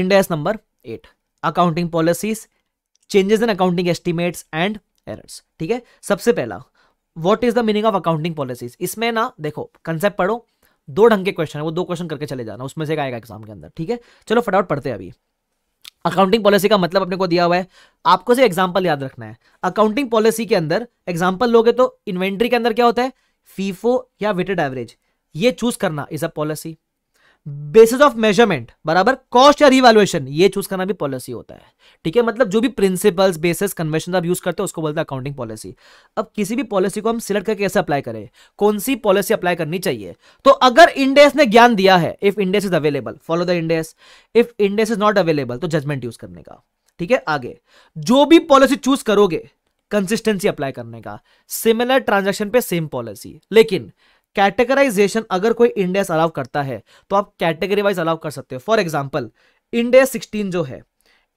इंडेस number eight accounting policies changes in accounting estimates and errors ठीक है सबसे पहला what is the meaning of accounting policies इसमें ना देखो कंसेप्ट पढ़ो दो ढंग के क्वेश्चन है वो दो क्वेश्चन करके चले जाना उसमें से आएगा एग्जाम के अंदर ठीक है चलो फटाफट पढ़ते हैं अभी अकाउंटिंग पॉलिसी का मतलब अपने को दिया हुआ है आपको सिर्फ एग्जाम्पल याद रखना है अकाउंटिंग पॉलिसी के अंदर एग्जाम्पल लोगे तो इन्वेंट्री के अंदर क्या होता है फीफो या वेटेड एवरेज ये चूज करना is a policy basis of measurement बराबर कॉस्ट या रिवैल्युएशन ये चूज करना भी पॉलिसी होता है ठीक है मतलब जो भी प्रिंसिपल्स बेसिस कन्वेंशन आप यूज करते हैं उसको बोलते हैं अकाउंटिंग पॉलिसी अब किसी भी पॉलिसी को हम सिलेक्ट करके कैसे अप्लाई करें कौन सी पॉलिसी अप्लाई करनी चाहिए तो अगर इंडेस ने ज्ञान दिया है if Ind AS is available follow the Ind AS if Ind AS is not available तो जजमेंट यूज करने का ठीक है आगे जो भी पॉलिसी चूज करोगे कंसिस्टेंसी अप्लाई करने का सिमिलर ट्रांजैक्शन पे सेम पॉलिसी लेकिन कैटेगराइजेशन अगर कोई इंडेक्स अलाउ करता है तो आप कैटेगरी वाइज अलाउ कर सकते हो फॉर एग्जाम्पल इंडेस सिक्सटीन जो है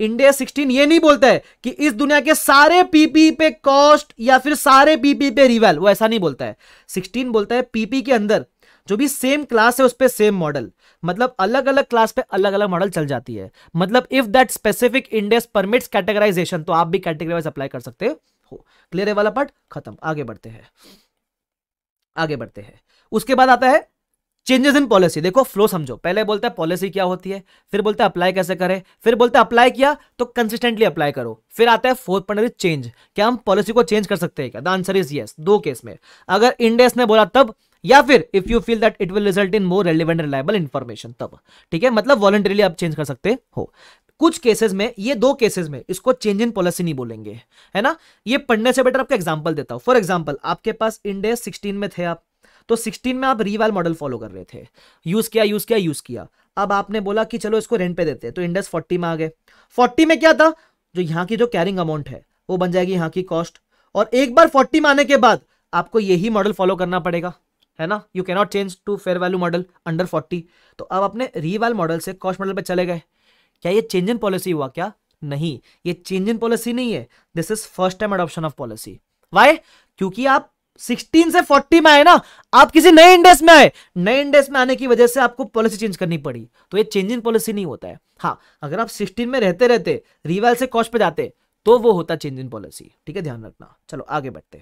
इंडिया 16 ये नहीं बोलता है कि इस दुनिया के सारे पीपी पे कॉस्ट या फिर सारे पीपी पे रिवेल वो ऐसा नहीं बोलता है 16 बोलता है पीपी के अंदर जो भी सेम क्लास है उस पर सेम मॉडल मतलब अलग अलग क्लास पे अलग अलग मॉडल चल जाती है मतलब if that specific index permits categorisation तो आप भी कैटेगराइज अप्लाई कर सकते हो क्लियर है वाला पार्ट खत्म आगे बढ़ते हैं आगे बढ़ते हैं उसके बाद आता है चेंजेस इन पॉलिसी देखो फ्लो समझो पहले बोलता है पॉलिसी क्या होती है फिर बोलता है अप्लाई कैसे करें फिर बोलता है अप्लाई किया तो कंसिस्टेंटली अप्लाई करो फिर आता है फोर्थ पॉइंट चेंज क्या हम पॉलिसी को चेंज कर सकते हैं क्या द आंसर इज यस दो केस में अगर इंडेस ने बोला तब या फिर if you feel that it will result in more relevant reliable information तब ठीक है मतलब वॉलंटरीली आप चेंज कर सकते हो कुछ केसेस में ये दो केसेस में इसको चेंज इन पॉलिसी नहीं बोलेंगे है ना ये पढ़ने से बेटर आपका एग्जांपल देता हूं फॉर एग्जांपल आपके पास इंडेस 16 में थे आप तो 16 में आप रीवाल मॉडल फॉलो कर रहे थे यूज़ किया यूज़ किया यूज़ किया अब आपने बोला कि चलो इसको रेंट पे देते हैं तो इंडस 40 में आ गए 40 में क्या था जो यहाँ की जो कैरिंग अमाउंट है वो बन जाएगी यहाँ की कॉस्ट और एक बार फोर्टी में आने के बाद आपको यही मॉडल फॉलो करना पड़ेगा है ना you cannot change to fair value model under forty तो अब अपने रीवाल मॉडल से कॉस्ट मॉडल पर चले गए क्या ये चेंज इन पॉलिसी हुआ क्या नहीं ये चेंज इन पॉलिसी नहीं है this is first time adoption of policy why क्योंकि आप 16 से 40 में आए ना आप किसी नए इंडेक्स में आए नए इंडेक्स में आने की वजह से आपको पॉलिसी चेंज करनी पड़ी तो ये चेंज इन पॉलिसी नहीं होता है हाँ अगर आप 16 में रहते रहते रिवाइल से कॉस्ट पे जाते तो वो होता चेंज इन पॉलिसी ठीक है ध्यान रखना चलो आगे बढ़ते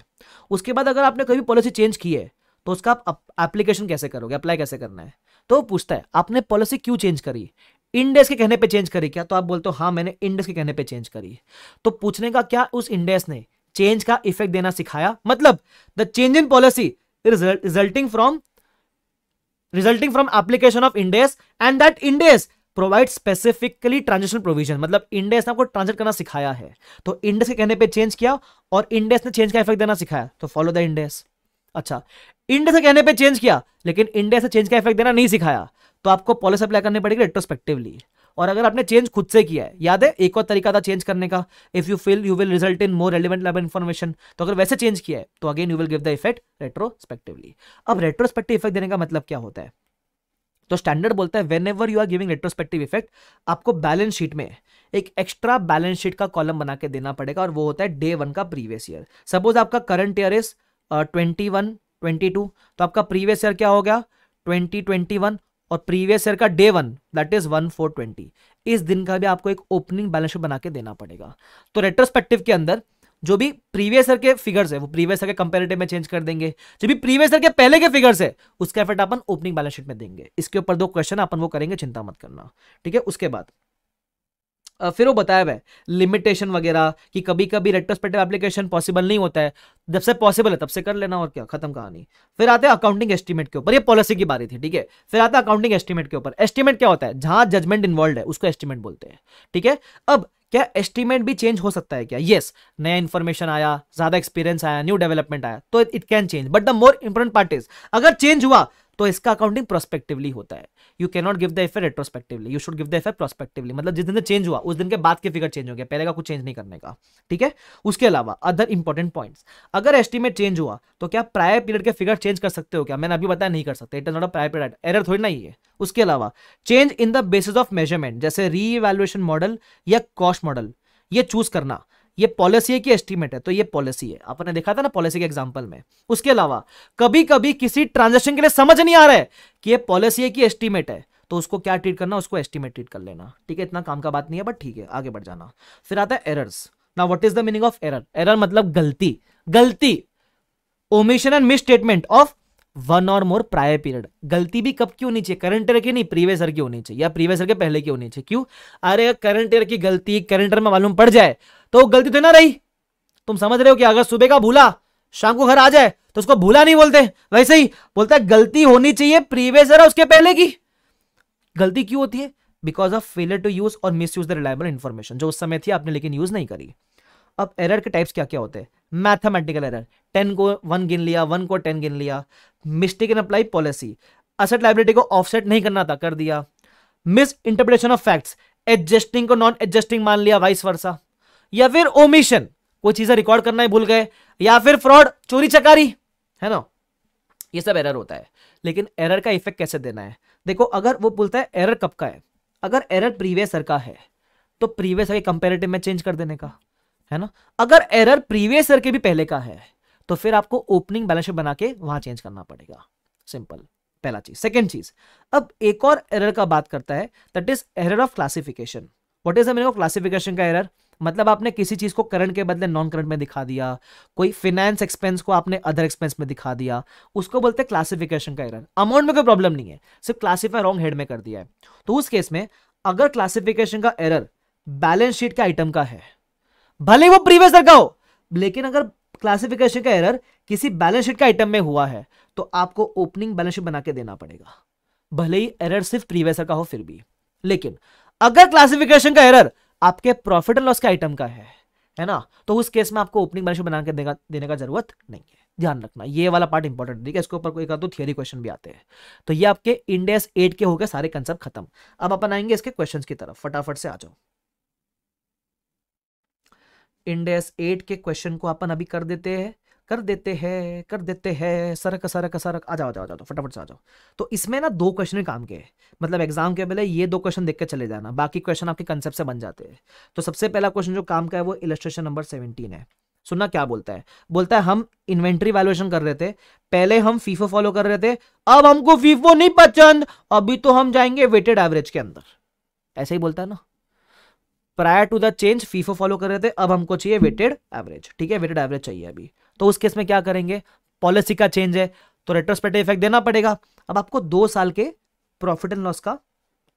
उसके बाद अगर आपने कभी पॉलिसी चेंज की है तो उसका आप एप्लीकेशन कैसे करोगे अप्लाई कैसे करना है तो पूछता है आपने पॉलिसी क्यों चेंज करी इंडेक्स के कहने पे चेंज करी क्या तो आप बोलते हो हाँ मैंने इंडेक्स के कहने पे चेंज करी तो पूछने का क्या उस इंडेक्स ने चेंज का इफेक्ट देना सिखाया मतलब the change in policy resulting from resulting from application of Ind AS and that Ind AS provide specifically transaction provision मतलब इंडेस ने आपको ट्रांजेक्ट करना सिखाया है तो इंडेस के कहने पे चेंज किया और इंडेस ने चेंज का इफेक्ट देना सिखाया तो फॉलो द इंडेस अच्छा इंडेस के कहने पे चेंज किया लेकिन इंडेस ने चेंज का इफेक्ट देना नहीं सिखाया तो आपको पॉलिसी अप्लाई करनी पड़ेगी रेट्रोस्पेक्टिवली और अगर आपने चेंज खुद से किया है याद है एक और तरीका था चेंज करने का if you feel you will result in more relevant level information तो अगर वैसे चेंज किया है तो again you will give the effect retrospectively अब रेट्रोस्पेक्टिव इफेक्ट देने का मतलब क्या होता है तो स्टैंडर्ड बोलता है whenever you are giving retrospective effect आपको बैलेंस शीट में एक एक्स्ट्रा बैलेंस शीट का कॉलम बना के देना पड़ेगा और वो होता है डे वन का प्रीवियस ईयर सपोज आपका current year is twenty one twenty two तो आपका प्रीवियस ईयर क्या हो गया ट्वेंटी ट्वेंटी वन और प्रीवियस ईयर का day one that is one four twenty इस दिन का भी आपको एक ओपनिंग बैलेंस शीट बना के देना पड़ेगा तो रेट्रोस्पेक्टिव के अंदर जो भी प्रीवियस ईयर के फिगर्स है वो प्रीवियस ईयर के कंपेरेटिव में चेंज कर देंगे जो भी प्रीवियस ईयर के पहले के फिगर्स है उसका इफेक्ट अपन ओपनिंग बैलेंस शीट में देंगे इसके ऊपर दो क्वेश्चन अपन वो करेंगे चिंता मत करना ठीक है उसके बाद फिर वो बताया हुआ है लिमिटेशन वगैरह कि कभी कभी रेट्रोस्पेक्टिव एप्लीकेशन पॉसिबल नहीं होता है जब से पॉसिबल है तब से कर लेना और क्या खत्म कहानी फिर आते हैं अकाउंटिंग एस्टीमेट के ऊपर ये पॉलिसी की बारी थी ठीक है फिर आता है अकाउंटिंग एस्टीमेट के ऊपर एस्टीमेट क्या होता है जहां जजमेंट इन्वॉल्व है उसको एस्टीमेट बोलते हैं ठीक है अब क्या एस्टीमेट भी चेंज हो सकता है क्या यस yes, नया इन्फॉर्मेशन आया ज्यादा एक्सपीरियंस आया न्यू डेवलपमेंट आया तो it can change but the more important part is अगर चेंज हुआ तो इसका अकाउंटिंग प्रोस्पेक्टिवली होता है you can not give the एफे retrospectively you should give the एफे prospectively मतलब जिस दिन से चेंज हुआ उस दिन के बाद के फिगर चेंज हो गया पहले का कुछ चेंज नहीं करने का ठीक है उसके अलावा अदर इंपॉर्टेंट पॉइंट्स अगर एस्टिमेट चेंज हुआ तो क्या प्रायर पीरियड के फिगर चेंज कर सकते हो क्या मैंने अभी बताया नहीं कर सकते it is not a prior period error थोड़ी ना ही है उसके अलावा change in the basis of measurement जैसे री मॉडल या कॉस्ट मॉडल ये चूज करना ये पॉलिसी है कि एस्टीमेट है तो ये पॉलिसी है आपने देखा था ना पॉलिसी के एग्जांपल में उसके अलावा कभी कभी किसी ट्रांजेक्शन के लिए समझ नहीं आ रहा है कि ये पॉलिसी है कि एस्टीमेट है तो उसको क्या ट्रीट करना उसको एस्टीमेट ट्रीट कर लेना ठीक है इतना काम का बात नहीं है बट ठीक है आगे बढ़ जाना फिर आता है एरर्स ना what is the meaning of error error मतलब गलती गलती omission and misstatement of one or more prior period गलती भी कब की होनी चाहिए करंट ईयर की नहीं प्रीवियस ईयर की होनी चाहिए या प्रीवियस ईयर के पहले की होनी चाहिए क्यों अरे करंट ईयर की गलती करंट ईयर में मालूम पड़ जाए तो गलती तो ना रही तुम समझ रहे हो कि अगर सुबह का भूला शाम को घर आ जाए तो उसको भूला नहीं बोलते वैसे ही बोलता है गलती होनी चाहिए प्रीवियस ईयर उसके पहले की गलती क्यों होती है because of failure to use or misuse the reliable information जो उस समय थी आपने लेकिन यूज नहीं करी अब एरर के टाइप्स क्या क्या होते हैं मैथमेटिकल एरर टेन को वन गिन लिया वन को टेन गिन लिया mistake in apply policy asset liability को ऑफसेट नहीं करना था कर दिया misinterpretation of facts adjusting को नॉन एडजस्टिंग मान लिया वाइस वर्षा या फिर ओमिशन कोई चीजें रिकॉर्ड करना ही भूल गए या फिर फ्रॉड चोरी चकारी है ना ये सब एरर होता है लेकिन एरर का इफेक्ट कैसे देना है देखो अगर वो बोलता है एरर कब का है अगर एरर प्रीवियस ईयर का है तो प्रीवियस के कंपेरेटिव में चेंज कर देने का है ना अगर एरर प्रीवियस ईयर के भी पहले का है तो फिर आपको ओपनिंग बैलेंस शीट बना के वहां चेंज करना पड़ेगा सिंपल पहला चीज सेकेंड चीज अब एक और एरर का बात करता है that is error of classification what is of classification का एरर मतलब आपने किसी चीज को करंट के बदले नॉन करंट में दिखा दिया कोई फिनेंस एक्सपेंस को आपने अदर एक्सपेंस में दिखा दिया उसको बोलते हैं क्लासिफिकेशन का एरर अमाउंट में कोई प्रॉब्लम नहीं है सिर्फ क्लासिफाई रॉन्ग हेड में कर दिया है तो उस केस में अगर क्लासिफिकेशन का एरर बैलेंस शीट के आइटम का है भले वो प्रीवियस ईयर का हो लेकिन अगर क्लासिफिकेशन का एरर किसी बैलेंस शीट का आइटम में हुआ है तो आपको ओपनिंग बैलेंस शीट बना के देना पड़ेगा भले ही एरर सिर्फ प्रीवियस ईयर का हो फिर भी लेकिन अगर क्लासिफिकेशन का एरर आपके प्रॉफिट एंड लॉस के आइटम का है है ना तो उस केस में आपको ओपनिंग बैलेंस शीट बना के देने का जरूरत नहीं है ध्यान रखना ये वाला पार्ट इंपॉर्टेंट ठीक है इसके ऊपर कोई तो थियरी क्वेश्चन भी आते हैं तो ये आपके इंडेस एट के हो गए सारे कंसेप्ट खत्म अब अपन आएंगे इसके क्वेश्चंस की तरफ फटाफट से आ जाओ इंडेस एट के क्वेश्चन को अपन अभी कर देते हैं कर देते हैं कर देते हैं सरक सरक सरक आ जाओ जाओ जाओ तो फटाफट से आ जाओ तो इसमें ना दो क्वेश्चन काम के मतलब एग्जाम के पहले ये दो क्वेश्चन देख के चले जाना बाकी क्वेश्चन आपके कंसेप्ट से बन जाते हैं तो सबसे पहला क्वेश्चन जो काम का है वो इलस्ट्रेशन नंबर सेवनटीन है सुनना क्या बोलता है बोलता है हम इन्वेंट्री वैल्यूएशन कर रहे थे पहले हम फीफो फॉलो कर रहे थे अब हमको फीफो नहीं पसंद अभी तो हम जाएंगे वेटेड एवरेज के अंदर ऐसे ही बोलता है ना prior to the change FIFO follow कर रहे थे अब हमको चाहिए वेटेड एवरेज ठीक है वेटेड एवरेज चाहिए अभी तो उस केस में क्या करेंगे पॉलिसी का चेंज है तो रेट्रोस्पेक्टिव इफेक्ट देना पड़ेगा अब आपको दो साल के प्रॉफिट एंड लॉस का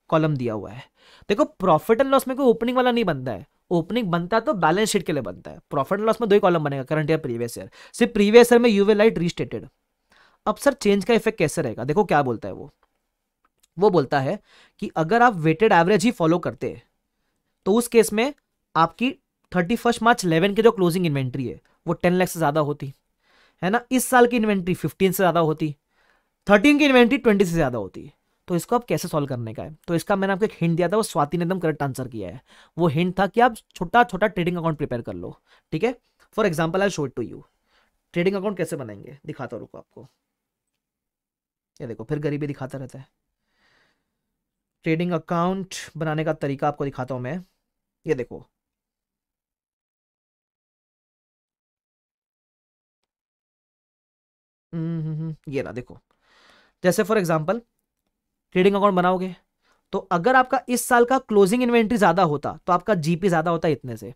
कॉलम दिया हुआ है देखो प्रॉफिट एंड लॉस में कोई ओपनिंग वाला नहीं बनता है ओपनिंग बनता है तो बैलेंस शीट के लिए बनता है प्रॉफिट एंड लॉस में दो ही कॉलम बनेगा करंट ईयर प्रीवियस ईयर सिर्फ प्रीवियस ईयर में यूवे लाइट रिस्टेटेड अब सर चेंज का इफेक्ट कैसे रहेगा देखो क्या बोलता है वो वो बोलता है कि अगर आप वेटेड एवरेज ही फॉलो करते हैं तो उस केस में आपकी थर्टी फर्स्ट मार्च इलेवन की जो क्लोजिंग इन्वेंट्री है वो टेन लैख से ज़्यादा होती है ना इस साल की इन्वेंट्री फिफ्टीन से ज़्यादा होती थर्टीन की इन्वेंट्री ट्वेंटी से ज़्यादा होती तो इसको आप कैसे सॉल्व करने का है तो इसका मैंने आपको एक हिंट दिया था वो स्वाति ने एकदम करेक्ट आंसर किया है वो हिंट था कि आप छोटा छोटा ट्रेडिंग अकाउंट प्रिपेयर कर लो ठीक है for example I show it to you trading account कैसे बनाएंगे दिखाता रुको आपको ये देखो फिर गरीबी दिखाता रहता है ट्रेडिंग अकाउंट बनाने का तरीका आपको दिखाता हूं मैं ये देखो हम्म ये ना देखो जैसे फॉर एग्जांपल ट्रेडिंग अकाउंट बनाओगे तो अगर आपका इस साल का क्लोजिंग इन्वेंट्री ज्यादा होता तो आपका जीपी ज्यादा होता इतने से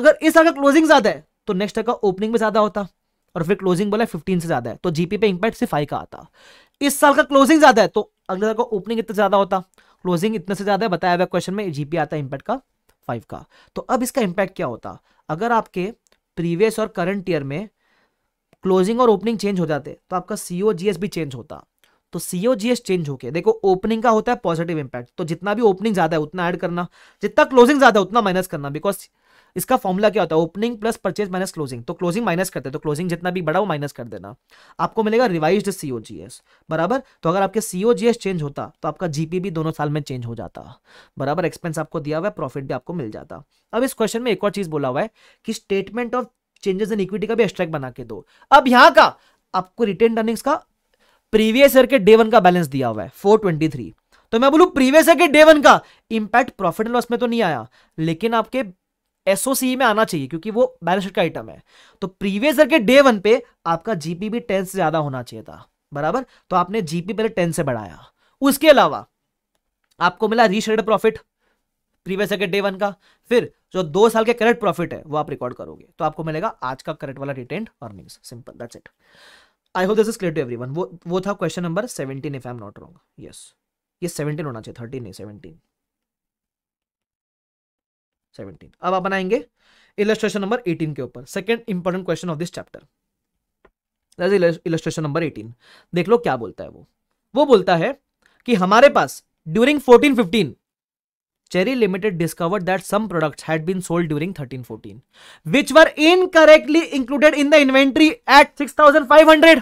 अगर इस साल का क्लोजिंग ज्यादा है तो नेक्स्ट ईयर का ओपनिंग भी ज्यादा होता और फिर क्लोजिंग बोला फिफ्टीन से ज्यादा है तो जीपी पे इंपैक्ट सिर्फ आई का आता इस साल का क्लोजिंग ज्यादा है तो अगले साल का ओपनिंग इतना ज्यादा होता क्लोजिंग इतने से ज्यादा है बताया हुआ क्वेश्चन में जीपी आता है इंपैक्ट का फाइव का तो अब इसका इंपैक्ट क्या होता अगर आपके प्रीवियस और करंट ईयर में क्लोजिंग और ओपनिंग चेंज हो जाते तो आपका सीओ जीएस भी चेंज होता तो सीओ चेंज होके देखो ओपनिंग का होता है पॉजिटिव इंपैक्ट तो जितना भी ओपनिंग ज्यादा है उतना ऐड करना जितना क्लोजिंग ज्यादा है उतना माइनस करना बिकॉज इसका फॉर्मूला क्या होता है opening plus purchase minus closing तो क्लोजिंग माइनस करते हैं तो क्लोजिंग जितना भी बड़ा वो माइनस कर देना आपको मिलेगा रिवाइज सीओजीएस बराबर तो अगर आपके सीओजीएस चेंज होता तो आपका जीपी भी दोनों साल में चेंज हो जाता बराबर एक्सपेंस आपको दिया हुआ है प्रॉफिट भी आपको मिल जाता अब इस क्वेश्चन में एक और चीज बोला हुआ है कि statement of changes in equity का भी एक्स्ट्रैक बना के दो अब यहां का आपको रिटर्न अर्निंग्स का प्रीवियस ईयर के डे वन का बैलेंस दिया हुआ है फोर ट्वेंटी थ्री तो मैं बोलू प्रीवियस ईयर के डे वन का इंपैक्ट प्रॉफिट लॉस में तो नहीं आया लेकिन आपके एसओसी में आना चाहिए क्योंकि वो बैलेंस शीट का आइटम है तो प्रीवियस ईयर के डे वन पे आपका जीपी भी टेन से ज्यादा होना चाहिए था बराबर तो आपने जीपी पहले टेन से बढ़ाया उसके अलावा आपको मिला रीशेड प्रॉफिट प्रीवियस ईयर के डे वन का फिर जो दो साल के करेंट प्रॉफिट है वो आप रिकॉर्ड करोगे तो आपको मिलेगा आज का करेंट वाला retained earnings simple that's it I hope this is clear to everyone वो वो था question number seventeen if I am not wrong yes ये सेवेंटीन होना चाहिए थर्टीन नहीं सेवेंटीन सेवनटीन अब आप बनाएंगे इलस्ट्रेशन नंबर एटीन के ऊपर second important question of this chapter illustration number eighteen देख लो क्या बोलता है वो वो बोलता है कि हमारे पास during fourteen fifteen Cherry Limited discovered that some products had been sold during 1314 which were incorrectly included in the inventory at 6500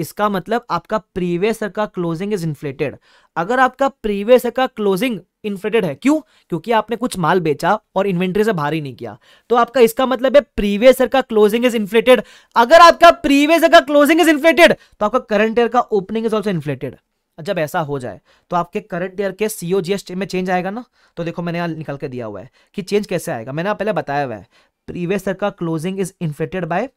इसका मतलब आपका प्रीवियस ईयर का क्लोजिंग इज इन्फ्लेटेड अगर आपका प्रीवियस ईयर का क्लोजिंग इन्फ्लेटेड है क्यों क्योंकि आपने कुछ माल बेचा और इन्वेंट्री से भारी नहीं किया तो आपका इसका मतलब है प्रीवियस ईयर का क्लोजिंग इज इन्फ्लेटेड अगर आपका प्रीवियस ईयर का क्लोजिंग इज इन्फ्लेटेड तो आपका करंट ईयर का ओपनिंग इज ऑल्सो इन्फ्लेटेड जब ऐसा हो जाए तो आपके करंट ईयर के सीओ जीएसटी में चेंज आएगा ना तो देखो मैंने यहाँ निकल के दिया हुआ है कि चेंज कैसे आएगा मैंने पहले बताया हुआ है प्रीवियस ईयर का closing is inflated by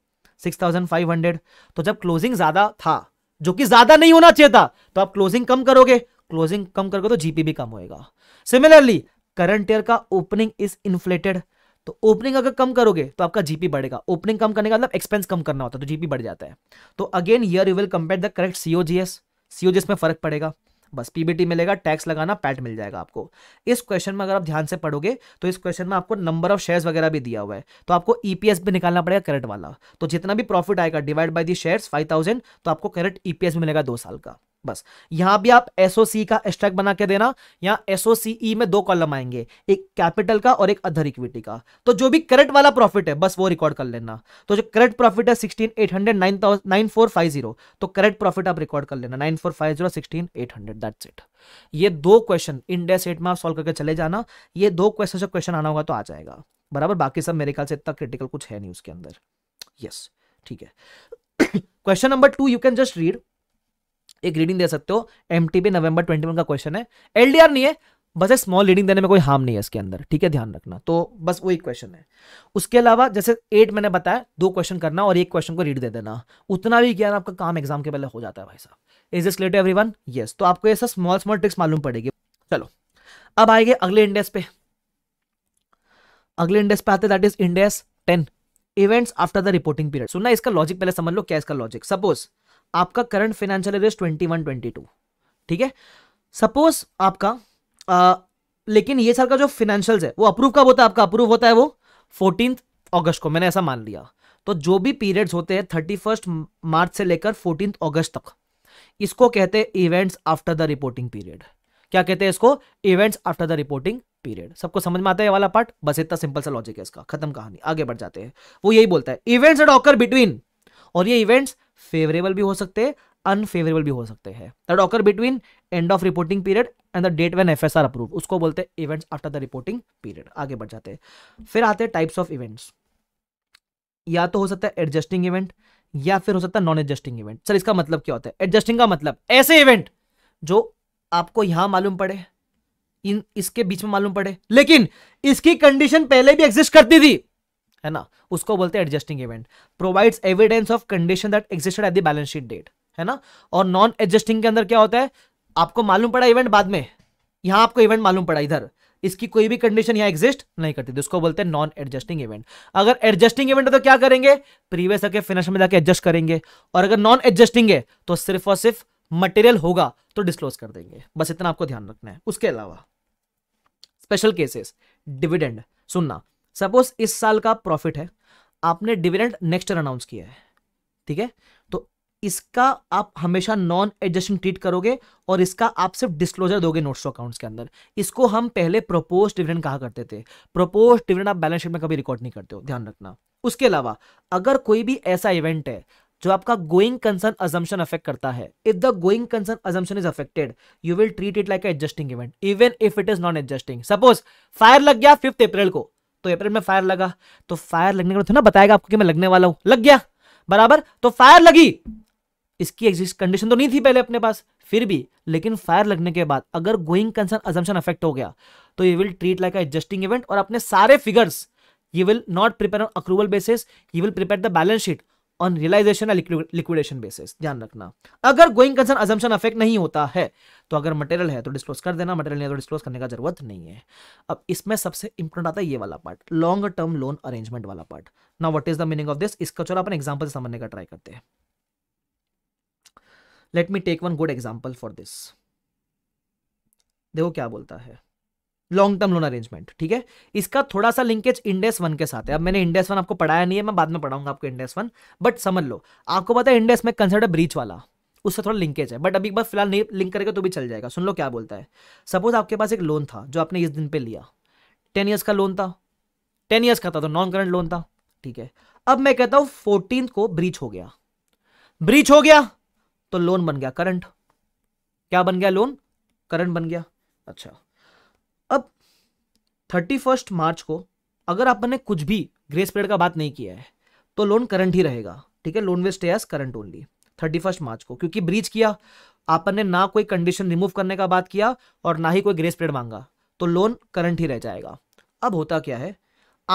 six thousand five hundred तो जब क्लोजिंग ज्यादा था जो कि ज्यादा नहीं होना चाहिए था तो आप क्लोजिंग कम करोगे क्लोजिंग कम करोगे तो जीपी भी कम होएगा सिमिलरली करंट ईयर का ओपनिंग इज इन्फ्लेटेड तो ओपनिंग अगर कम करोगे तो आपका जीपी बढ़ेगा ओपनिंग कम करने का मतलब एक्सपेंस कम करना होता है तो जीपी बढ़ जाता है तो again year you will compare the correct COGS COGS में फर्क पड़ेगा बस पीबीटी मिलेगा टैक्स लगाना पैट मिल जाएगा आपको इस क्वेश्चन में अगर आप ध्यान से पढ़ोगे तो इस क्वेश्चन में आपको नंबर ऑफ शेयर्स वगैरह भी दिया हुआ है तो आपको ईपीएस e भी निकालना पड़ेगा करेंट वाला तो जितना भी प्रॉफिट आएगा divide by the share five तो आपको करेंट ईपीएस e मिलेगा दो साल का बस यहां भी आप एसओसी का एस्ट्रैक्ट बना के देना यहां एसओसीई e में दो कॉलम आएंगे एक कैपिटल का और एक अधर इक्विटी का तो जो भी करेक्ट वाला प्रॉफिट है बस वो रिकॉर्ड कर लेना तो जो करेक्ट प्रॉफिट है sixteen eight hundred nine thousand nine four five zero तो करेक्ट प्रॉफिट आप रिकॉर्ड कर लेना nine four five zero sixteen eight hundred that's it ये दो क्वेश्चन इंडिया सेट में आप सॉल्व करके चले जाना ये दो क्वेश्चन जब क्वेश्चन आना होगा तो आ जाएगा बराबर बाकी सब मेरे ख्याल से इतना क्रिटिकल कुछ है नहीं उसके अंदर यस ठीक है question number two you can just read एक रीडिंग दे सकते हो M T P November twenty का क्वेश्चन है एल नहीं है बस एक स्मॉल रीडिंग देने में कोई हार्म नहीं है इसके अंदर ठीक है ध्यान रखना तो बस वही क्वेश्चन है उसके अलावा जैसे एट मैंने बताया दो क्वेश्चन करना और एक क्वेश्चन को रीड दे देना उतना भी ज्ञान आपका काम एग्जाम के पहले हो जाता है भाई साहब इज इस लेट एवरी वन यस तो आपको ऐसा स्मॉल स्मॉल ट्रिक्स मालूम पड़ेगी चलो अब आएंगे अगले इंडेक्स पे अगले इंडेक्स पे आते that is index ten events after the reporting period सुनना इसका लॉजिक पहले समझ लो क्या इसका लॉजिक सपोज आपका current financial year twenty one twenty two ठीक है सपोज आपका आ, लेकिन ये साल का जो फिनेंशियल है वो अप्रूव कब होता है आपका अप्रूव होता है वो फोर्टीन अगस्त को मैंने ऐसा मान लिया तो जो भी पीरियड्स होते हैं थर्टी फर्स्ट मार्च से लेकर फोर्टीन अगस्त तक इसको कहते हैं events after the reporting period क्या कहते हैं इसको events after the reporting period सबको समझ में आता है वाला पार्ट बस इतना सिंपल सा लॉजिक है इसका खत्म कहानी आगे बढ़ जाते हैं वो यही बोलता है इवेंट्स एड ऑकर बिटवीन और ये इवेंट्स फेवरेबल भी हो सकते हैं अनफेवरेबल भी हो सकते हैं that occur between end of reporting period and the date when F S are approve उसको बोलते हैं events after the reporting period आगे बढ़ जाते हैं फिर आते हैं टाइप्स ऑफ इवेंट्स या तो हो सकता है एडजस्टिंग इवेंट या फिर हो सकता है नॉन एडजस्टिंग इवेंट सर इसका मतलब क्या होता है एडजस्टिंग का मतलब ऐसे इवेंट जो आपको यहां मालूम पड़े इन इसके बीच में मालूम पड़े लेकिन इसकी कंडीशन पहले भी एग्जिस्ट करती थी है ना उसको बोलते हैं adjusting event provides evidence of condition that existed at the balance sheet date है ना और नॉन एडजस्टिंग के अंदर क्या होता है आपको मालूम पड़ा इवेंट बाद में यहां आपको इवेंट मालूम पड़ा इधर इसकी कोई भी कंडीशन यहां एग्जिस्ट नहीं करती उसको बोलते हैं नॉन एडजस्टिंग इवेंट अगर एडजस्टिंग इवेंट है तो क्या करेंगे प्रीवियस के फिनिश में जाके एडजस्ट करेंगे और अगर नॉन एडजस्टिंग है तो सिर्फ और सिर्फ मटेरियल होगा तो डिस्क्लोज कर देंगे बस इतना आपको ध्यान रखना है उसके अलावा स्पेशल केसेस डिविडेंड सुनना सपोज इस साल का प्रॉफिट है आपने डिविडेंड नेक्स्ट ईयर अनाउंस किया है ठीक है तो इसका आप हमेशा नॉन एडजस्टिंग ट्रीट करोगे और इसका आप सिर्फ डिस्क्लोजर दोगे नोट्स अकाउंट्स के अंदर इसको हम पहले प्रोपोज डिविडेंड कहा करते थे प्रोपोज डिविडेंड आप बैलेंस शीट में कभी रिकॉर्ड नहीं करते हो ध्यान रखना उसके अलावा अगर कोई भी ऐसा इवेंट है जो आपका गोइंग कंसर्न अजम्पन अफेक्ट करता है if the going concern assumption is affected you will treat it like adjusting event even if it is non adjusting suppose fire लग गया फिफ्थ अप्रैल को तो एप्रिल में फायर लगा तो फायर लगने के बाद ना बताएगा आपको कि मैं लगने वाला हूं लग गया बराबर तो फायर लगी इसकी एग्जिस्ट कंडीशन तो नहीं थी पहले अपने पास फिर भी लेकिन फायर लगने के बाद अगर गोइंग कंसर्न अजम्पन अफेक्ट हो गया तो you will treat like adjusting event और अपने सारे figures you will not prepare on accrual basis you will prepare the balance sheet on realisation या लिक्विडेशन बेसिस ध्यान रखना अगर गोइंग कंसर्न अजम्पन अफेक्ट नहीं होता है तो अगर मटेरियल है तो डिस्क्लोज कर देना मटेरियल नहीं है तो डिस्क्लोज करने का जरूरत नहीं है अब इसमें सबसे इंपॉर्टेंट आता है ये वाला part long term loan arrangement वाला पार्ट ना what is the meaning of this इसका चलो अपन एग्जाम्पल से समझने का ट्राई करते हैं let me take one good example for this देखो क्या बोलता है लॉन्ग टर्म लोन अरेंजमेंट ठीक है इसका थोड़ा सा लिंकेज इंडेस वन के साथ है अब मैंने इंडेस वन आपको पढ़ाया नहीं है मैं बाद में पढ़ाऊंगा आपको इंडेस वन बट समझ लो आपको पता है इंडेस में कंसर्ट ब्रीच वाला उससे थोड़ा लिंकेज है बट अभी एक बार फिलहाल नहीं लिंक करेगा तो भी चल जाएगा सुन लो क्या बोलता है सपोज आपके पास एक लोन था जो आपने इस दिन पे लिया टेन ईयर्स का लोन था टेन ईयर्स का था तो नॉन करंट लोन था ठीक है अब मैं कहता हूँ फोर्टीन को ब्रीच हो गया ब्रीच हो गया तो लोन बन गया करंट क्या बन गया लोन करंट बन गया अच्छा थर्टी फर्स्ट मार्च को अगर आपने कुछ भी ग्रेस पीरियड का बात नहीं किया है तो लोन करंट ही रहेगा ठीक है loan way stay as current only thirty first March को क्योंकि ब्रीच किया आपने ना कोई कंडीशन रिमूव करने का बात किया और ना ही कोई ग्रेस पीरियड मांगा तो लोन करंट ही रह जाएगा अब होता क्या है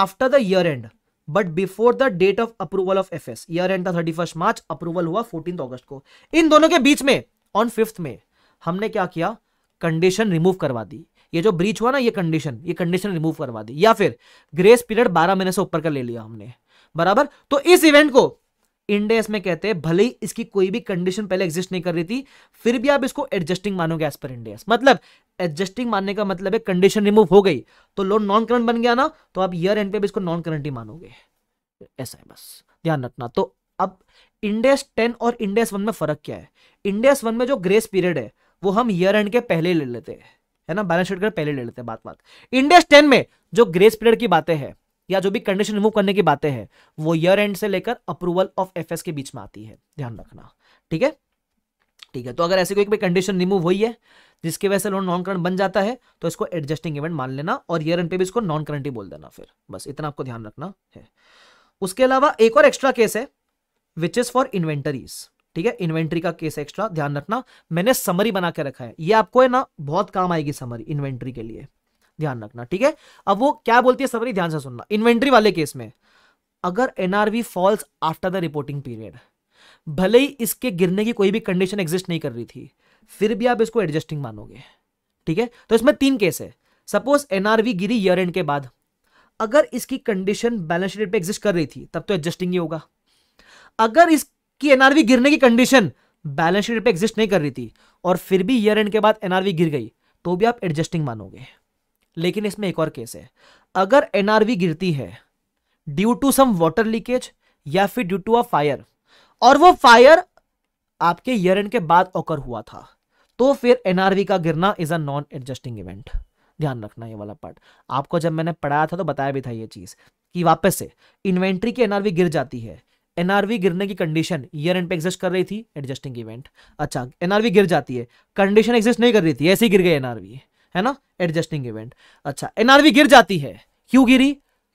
after the year end but before the date of approval of F S year end thirty first March approval हुआ फोर्टीन ऑगस्ट को इन दोनों के बीच में ऑन फिफ्थ में हमने क्या किया कंडीशन रिमूव करवा दी ये जो ब्रीच हुआ ना ये कंडीशन ये कंडीशन रिमूव करवा दी या फिर ग्रेस पीरियड बारह महीने से ऊपर का ले लिया हमने बराबर तो इस इवेंट को इंडेस में कहते हैं भले ही इसकी कोई भी कंडीशन पहले एग्जिस्ट नहीं कर रही थी फिर भी आप इसको एडजस्टिंग मानोगे एज पर इंडेस मतलब एडजस्टिंग मानने का मतलब है कंडीशन रिमूव हो गई तो लोन नॉन करंट बन गया ना तो आप ईयर एंड पे भी इसको नॉन करंट ही मानोगे ऐसा है बस ध्यान रखना तो अब इंडेस टेन और इंडेस वन में फर्क क्या है इंडेस वन में जो ग्रेस पीरियड है वो हम ईयर एंड के पहले ले लेते हैं है ना बैलेंस शीट कर पहले ले लेते हैं बात बात इंडेस टेन में जो ग्रेस पीरियड की बातें हैं या जो भी कंडीशन रिमूव करने की बातें हैं वो ईयर एंड से लेकर अप्रूवल ऑफ एफ के बीच में आती है ध्यान रखना ठीक है ठीक है तो अगर ऐसे कोई भी कंडीशन रिमूव हुई है जिसकी वजह से लोन नॉन करंट बन जाता है तो इसको एडजस्टिंग इवेंट मान लेना और ईयर एंड पे भी इसको नॉन करंट ही बोल देना फिर बस इतना आपको ध्यान रखना है उसके अलावा एक और एक्स्ट्रा केस है विच इज फॉर इन्वेंटरीज ठीक है इन्वेंट्री का केस एक्स्ट्रा ध्यान रखना मैंने समरी बना के रखा है ये आपको है ना बहुत काम आएगी समरी इन्वेंट्री के लिए ध्यान रखना ठीक है अब वो क्या बोलती है समरी ध्यान से सुनना इन्वेंट्री वाले केस में अगर NRV falls after the reporting period भले ही इसके गिरने की कोई भी कंडीशन एग्जिस्ट नहीं कर रही थी फिर भी आप इसको एडजस्टिंग मानोगे ठीक है तो इसमें तीन केस है सपोज एनआरवी गिरी ईयर एंड के बाद अगर इसकी कंडीशन बैलेंस शीट पे एग्जिस्ट कर रही थी तब तो एडजस्टिंग ही होगा अगर इस कि एनआरवी गिरने की कंडीशन बैलेंस शीट पे एग्जिस्ट नहीं कर रही थी और फिर भी ईयर एंड के बाद एनआरवी गिर गई तो भी आप एडजस्टिंग मानोगे लेकिन इसमें एक और केस है अगर एनआरवी गिरती है due to some water leakage या फिर ड्यू टू अ फायर और वो फायर आपके ईयर एंड के बाद ऑकर हुआ था तो फिर एनआरवी का गिरना is a non adjusting event ध्यान रखना ये वाला पार्ट आपको जब मैंने पढ़ाया था तो बताया भी था ये चीज कि वापस से इन्वेंट्री की एनआरवी गिर जाती है एनआरवी गिरने की कंडीशन ईयर एंड पे एग्जिस्ट कर रही थी एडजस्टिंग इवेंट अच्छा एनआरवी गिर जाती है कंडीशन एग्जिस्ट नहीं कर रही थी ऐसे ही गिर गई एनआरवी है ना एडजस्टिंग इवेंट अच्छा एनआरवी गिर जाती है क्यों गिरी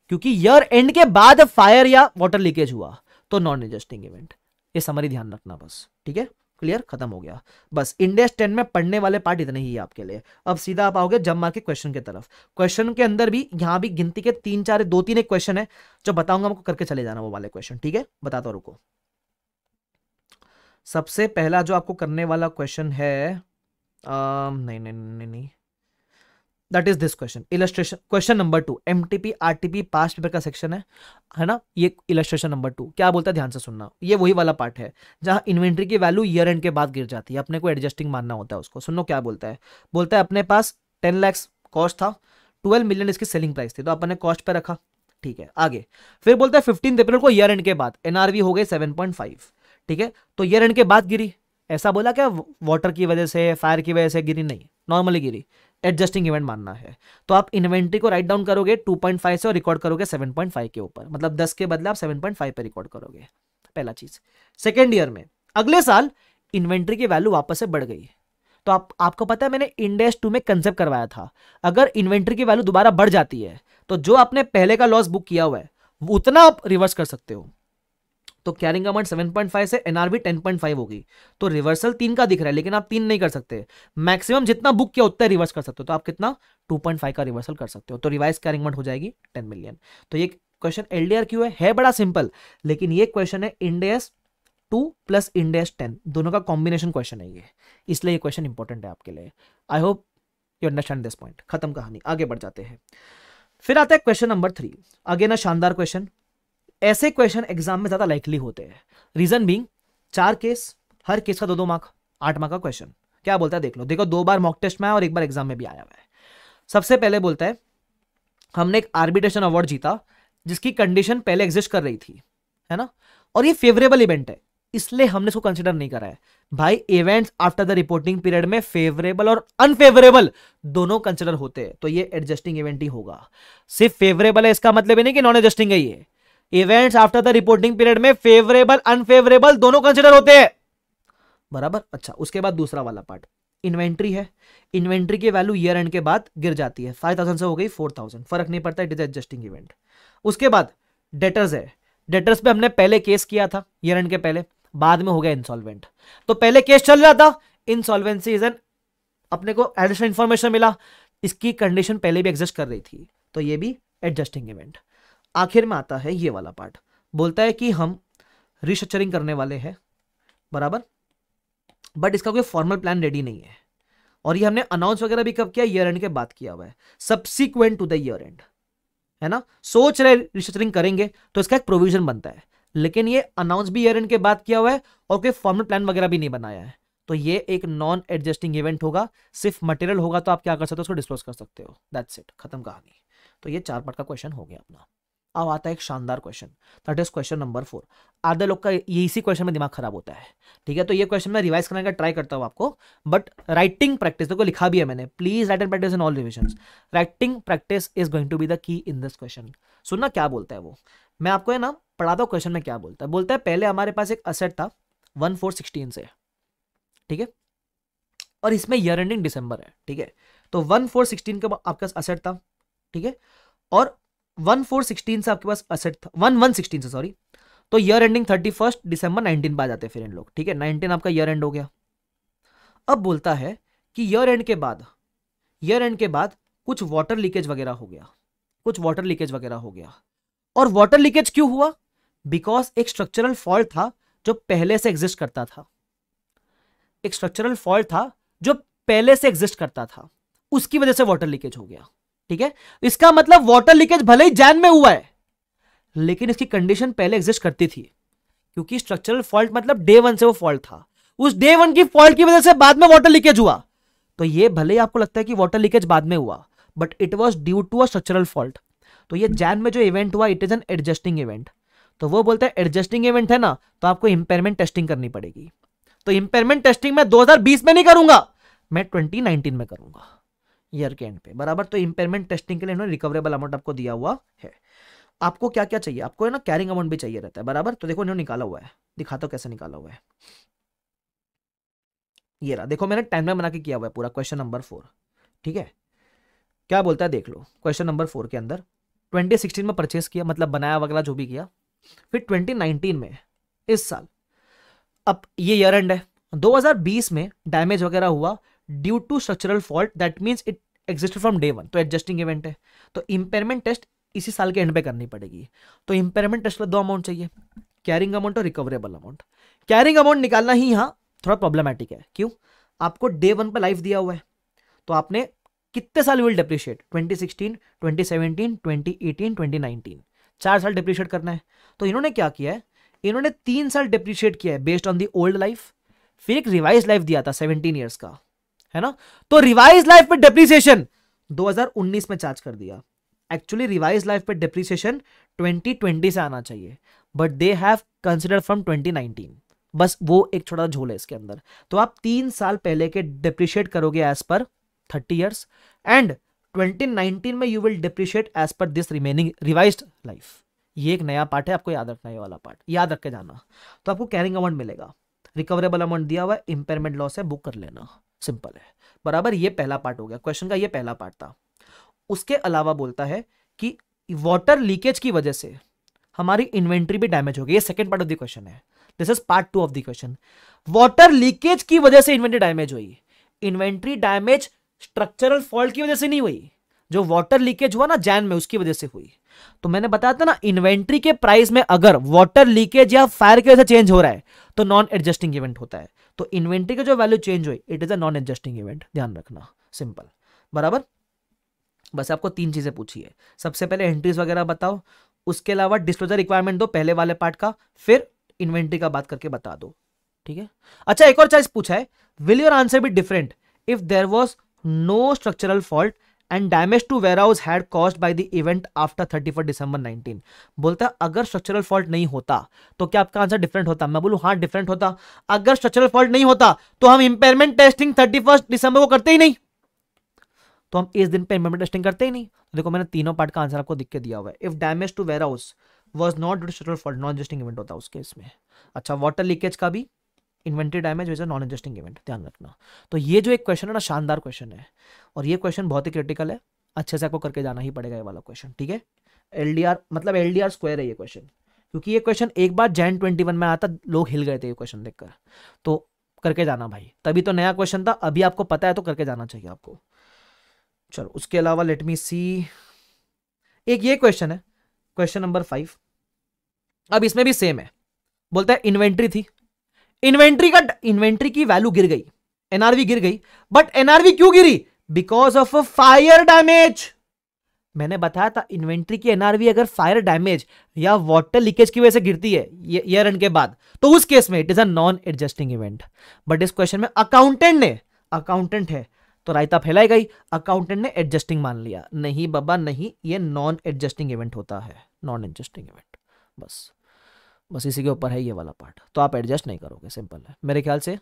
क्योंकि ईयर एंड के बाद फायर या वाटर लीकेज हुआ तो नॉन एडजस्टिंग इवेंट ये समरी ध्यान रखना बस ठीक है क्लियर खत्म हो गया बस इंडेक्स टेन में पढ़ने वाले पार्ट इतने ही है आपके लिए अब सीधा आप आओगे जम मार के क्वेश्चन के तरफ क्वेश्चन के अंदर भी यहां भी गिनती के तीन चार दो तीन एक क्वेश्चन है जो बताऊंगा आपको करके चले जाना वो वाले क्वेश्चन ठीक है बताता रुको सबसे पहला जो आपको करने वाला क्वेश्चन है आ, नहीं नहीं नहीं नहीं that is this question illustration question number two M T past paper का सेक्शन है है ना ये इलस्ट्रेशन नंबर टू क्या बोलता है ध्यान से सुनना ये वही वाला पार्ट है जहां इन्वेंट्री की वैल्यू ईयर एंड के बाद गिर जाती है अपने को एडजस्टिंग मानना होता है उसको सुनो क्या बोलता है बोलता है अपने पास टेन लैक्स कॉस्ट था ट्वेल्व मिलियन इसकी सेलिंग प्राइस थी तो अपने कॉस्ट पर रखा ठीक है आगे फिर बोलता है फिफ्टीन अप्रैल को ईयर एंड के बाद एनआरवी हो गई सेवन पॉइंट फाइव ठीक है तो ईयर एंड के बाद गिरी ऐसा बोला क्या वाटर की वजह से फायर की वजह से गिरी नहीं नॉर्मली गिरी एडजस्टिंग इवेंट मानना है तो आप इन्वेंट्री को राइट डाउन करोगे 2.5 से और रिकॉर्ड करोगे 7.5 के ऊपर मतलब 10 के बदले आप 7.5 पे रिकॉर्ड करोगे पहला चीज सेकेंड ईयर में अगले साल इन्वेंट्री की वैल्यू वापस से बढ़ गई तो आप आपको पता है मैंने इंडेस टू में कंसेप्ट करवाया था अगर इन्वेंट्री की वैल्यू दोबारा बढ़ जाती है तो जो आपने पहले का लॉस बुक किया हुआ है उतना आप रिवर्स कर सकते हो तो carrying amount seven point five से एनआरबी टेन पॉइंट फाइव होगी तो रिवर्सल तीन का दिख रहा है लेकिन आप तीन नहीं कर सकते मैक्सिमम जितना बुक किया उतना रिवर्स कर सकते हो तो आप कितना टू पॉइंट फाइव का रिवर्सल कर सकते हो तो रिवाइज कैरिंग अमाउंट हो जाएगी टेन मिलियन तो ये क्वेश्चन एल एलडीआर क्यों है? है बड़ा सिंपल लेकिन ये क्वेश्चन है Ind AS two plus Ind AS ten दोनों का कॉम्बिनेशन क्वेश्चन है ये इसलिए ये क्वेश्चन इंपॉर्टेंट है आपके लिए I hope you understand this point खत्म कहानी आगे बढ़ जाते हैं फिर आता है question number three again a शानदार क्वेश्चन ऐसे क्वेश्चन एग्जाम में ज्यादा लाइकली होते हैं रीजन बींग चार केस हर केस का दो दो मार्क आठ मार्क का क्वेश्चन क्या बोलता है देख लो देखो दो बार मॉक टेस्ट में आया और एक बार एग्जाम में भी आया हुआ है सबसे पहले बोलता है हमने एक आर्बिट्रेशन अवार्ड जीता जिसकी कंडीशन पहले एग्जिस्ट कर रही थी है ना और ये फेवरेबल इवेंट है इसलिए हमने इसको कंसिडर नहीं करा है भाई events after the reporting period में फेवरेबल और अनफेवरेबल दोनों कंसिडर होते हैं तो ये एडजस्टिंग इवेंट ही होगा सिर्फ फेवरेबल है इसका मतलब ये नहीं कि नॉन एडजस्टिंग है ये events after the reporting period में फेवरेबल अनफेवरेबल दोनों कंसिडर होते हैं बराबर अच्छा उसके बाद दूसरा वाला पार्ट इन्वेंट्री है इन्वेंट्री की वैल्यू ईयर एंड के बाद गिर जाती है फाइव थाउजेंड से हो गई फोर थाउजेंड फर्क नहीं पड़ता इट इज एडजस्टिंग इवेंट उसके बाद डेटर्स है डेटर्स पे हमने पहले केस किया था ईयर एंड के पहले बाद में हो गया इंसॉल्वेंट तो पहले केस चल रहा था इंसॉल्वेंसी इज एन अपने को एडिशनल इंफॉर्मेशन मिला इसकी कंडीशन पहले भी एग्जिस्ट कर रही थी तो ये भी एडजस्टिंग इवेंट आखिर में आता है ये वाला पार्ट बोलता है कि हम रिस्ट्रक्चरिंग करने वाले हैं बराबर बट इसका कोई फॉर्मल प्लान रेडी नहीं है और ये हमने अनाउंस वगैरह भी कब किया ईयर एंड के बाद किया हुआ है subsequent to the year end है ना सोच रहे रिस्ट्रक्चरिंग करेंगे तो इसका एक प्रोविजन बनता है लेकिन ये अनाउंस भी ईयर एंड के बाद किया हुआ है और कोई फॉर्मल प्लान वगैरह भी नहीं बनाया है तो ये एक नॉन एडजस्टिंग इवेंट होगा सिर्फ मटेरियल होगा तो आप क्या कर सकते हो उसको डिस्क्लोज कर सकते हो दैट्स इट खत्म कहानी तो ये चार पार्ट का क्वेश्चन हो गया अपना अब आता है एक शानदार question that is question number four आधे लोग का ये इसी क्वेश्चन में दिमाग खराब होता है ठीक है तो ये क्वेश्चन मैं रिवाइज करने का ट्राई करता हूँ आपको बट राइटिंग प्रैक्टिस देखो लिखा भी है मैंने please write and practise in all revision writing practice is going to be the key in this question सुनना क्या बोलता है वो मैं आपको है ना पढ़ाता हूँ क्वेश्चन में क्या बोलता है बोलता है पहले हमारे पास एक असेट था वन फोर सिक्सटीन से ठीक है और इसमें ईयर एंडिंग दिसंबर है ठीक है तो वन फोर सिक्सटीन का आपका असेट था ठीक है और वन फोर सिक्सटीन से आपके पास असेट था वन वन सिक्सटीन से सॉरी तो year ending thirty first nineteen पर आ जाते फिर इन लोग ठीक है नाइनटीन आपका ईयर एंड हो गया अब बोलता है कि ईयर एंड के बाद ईयर एंड के बाद कुछ वाटर लीकेज वगैरह हो गया कुछ वाटर लीकेज वगैरह हो गया और वाटर लीकेज क्यों हुआ बिकॉज एक स्ट्रक्चरल फॉल्ट था जो पहले से एग्जिस्ट करता था एक स्ट्रक्चरल फॉल्ट था जो पहले से एग्जिस्ट करता था उसकी वजह से वाटर लीकेज हो गया ठीक है इसका मतलब वाटर लीकेज भले ही जैन में हुआ है लेकिन इसकी कंडीशन पहले एग्जिस्ट करती थी क्योंकि स्ट्रक्चरल फॉल्ट मतलब डे वन से वो फॉल्ट था उस डे वन की फॉल्ट की वजह से बाद में वाटर लीकेज हुआ तो ये भले ही आपको लगता है कि वाटर लीकेज बाद में हुआ but it was due to a structural fault तो ये जैन में जो इवेंट हुआ it is an adjusting event तो वो बोलते हैं एडजस्टिंग इवेंट है ना तो आपको इंपेयरमेंट टेस्टिंग करनी पड़ेगी तो इंपेयरमेंट टेस्टिंग मैं 2020 में नहीं करूंगा मैं 2019 में करूंगा ईयर के एंड पे बराबर तो इंपेयरमेंट टेस्टिंग के लिए इन्होंने रिकवरेबल अमाउंट आपको दिया हुआ है आपको क्या क्या चाहिए आपको है ना कैरिंग अमाउंट भी चाहिए रहता है बराबर तो देखो इन्होंने निकाला हुआ है दिखा तो कैसे निकाला हुआ है ये रहा देखो मैंने में बना के किया हुआ है पूरा क्वेश्चन नंबर फोर ठीक है क्या बोलता है देख लो क्वेश्चन नंबर फोर के अंदर 2016 में परचेस किया मतलब बनाया वगैरह जो भी किया फिर 2019 में इस साल अब ये ईयर एंड है 2020 में डैमेज वगैरह हुआ due to structural fault that means it exist from day one तो एडजस्टिंग इवेंट है तो इम्पेयरमेंट टेस्ट इसी साल के एंड पे करनी पड़ेगी तो इम्पेयरमेंट टेस्ट का दो अमाउंट चाहिए कैरिंग अमाउंट और रिकवरेबल अमाउंट कैरिंग अमाउंट निकालना ही यहाँ थोड़ा प्रॉब्लमेटिक है क्यों आपको डे वन पर लाइफ दिया हुआ है तो आपने कितने साल विल डिप्रिशिएट 2016, 2017, 2018, 2019 चार साल डिप्रिशिएट करना है तो इन्होंने क्या किया है इन्होंने तीन साल डिप्रिशिएट किया है based on the old life फिर एक रिवाइज लाइफ दिया था 17 ईयर्स का है ना तो रिवाइज लाइफ में डेप्रीसिएशन 2019 में चार्ज कर दिया एक्चुअली रिवाइज लाइफ पे डेप्रीसिएशन 2020 से आना चाहिए but they have consider from 2019 बस वो एक छोटा झोल है इसके अंदर तो आप तीन साल पहले के डिप्रिशिएट करोगे as per thirty years end 2019 में you will depreciate as per this remaining revise life ये एक नया पार्ट है आपको याद रखना है वाला पार्ट याद रख के जाना तो आपको कैरिंग अमाउंट मिलेगा रिकवरेबल अमाउंट दिया हुआ है इंपेयरमेंट लॉस है बुक कर लेना सिंपल है बराबर ये पहला पार्ट हो गया क्वेश्चन का ये पहला पार्ट था उसके अलावा बोलता है कि वाटर लीकेज की वजह से हमारी इन्वेंट्री भी डैमेज हो गई ये second part of the question है this is part two of the question water leakage की वजह से इन्वेंट्री डैमेज हुई इन्वेंट्री डैमेज स्ट्रक्चरल फॉल्ट की वजह से नहीं हुई जो वाटर लीकेज हुआ ना जैन में उसकी वजह से हुई तो मैंने बताया था ना इन्वेंट्री के प्राइस में अगर वाटर लीकेज या फायर की वजह से चेंज हो रहा है तो नॉन एडजस्टिंग इवेंट होता है तो इन्वेंट्री का जो वैल्यू चेंज हुई it is a non adjusting event ध्यान रखना सिंपल बराबर बस आपको तीन चीजें पूछी है सबसे पहले एंट्रीज वगैरह बताओ उसके अलावा डिस्क्लोजर रिक्वायरमेंट दो पहले वाले पार्ट का फिर इन्वेंट्री का बात करके बता दो ठीक है अच्छा एक और चॉइस पूछा है will your answer be different if there was no structural fault and damage to warehouse had caused by the event after thirty first December nineteen बोलता है अगर स्ट्रक्चरल फॉल्ट नहीं होता तो क्या आपका आंसर डिफरेंट होता मैं बोलूँ हाँ डिफरेंट होता अगर स्ट्रक्चरल फॉल्ट नहीं होता तो हम इंपेयरमेंट टेस्टिंग थर्टी दिसंबर को करते ही नहीं तो हम इस दिन पे इंपेयरमेंट टेस्टिंग करते ही नहीं तो देखो मैंने तीनों पार्ट का आंसर आपको दिख के दिया हुआ है if damage to warehouse was not due to fault non adjusting event होता उसके इसमें अच्छा वाटर लीकेज का भी inventory damage is a non adjusting event ध्यान रखना तो ये जो एक क्वेश्चन है ना शानदार क्वेश्चन है और ये क्वेश्चन बहुत ही क्रिटिकल है अच्छे से आपको करके जाना ही पड़ेगा ये वाला क्वेश्चन ठीक है एल मतलब एल स्क्वायर है ये क्वेश्चन क्योंकि ये क्वेश्चन एक बार जैन ट्वेंटी वन में आता लोग हिल गए थे ये क्वेश्चन देखकर तो करके जाना भाई तभी तो नया क्वेश्चन था अभी आपको पता है तो करके जाना चाहिए आपको चलो उसके अलावा लेट मी सी एक ये क्वेश्चन है क्वेश्चन नंबर फाइव अब इसमें भी सेम है बोलता है इन्वेंट्री थी इन्वेंट्री का इन्वेंट्री की वैल्यू गिर गई एनआरवी गिर गई बट एनआरवी क्यों गिरी बिकॉज ऑफ फायर डैमेज मैंने बताया था इन्वेंट्री की एनआरवी अगर फायर डैमेज या वाटर लीकेज की वजह से गिरती है ये, एंड के बाद तो उस केस में it is a non adjusting event but इस क्वेश्चन में अकाउंटेंट ने अकाउंटेंट है तो रायता फैलाई गई अकाउंटेंट ने एडजस्टिंग मान लिया नहीं बाबा नहीं ये नॉन एडजस्टिंग इवेंट होता है नॉन एडजस्टिंग इवेंट बस बस इसी के ऊपर है ये वाला पार्ट तो आप एडजस्ट नहीं करोगे सिंपल है मेरे ख्याल से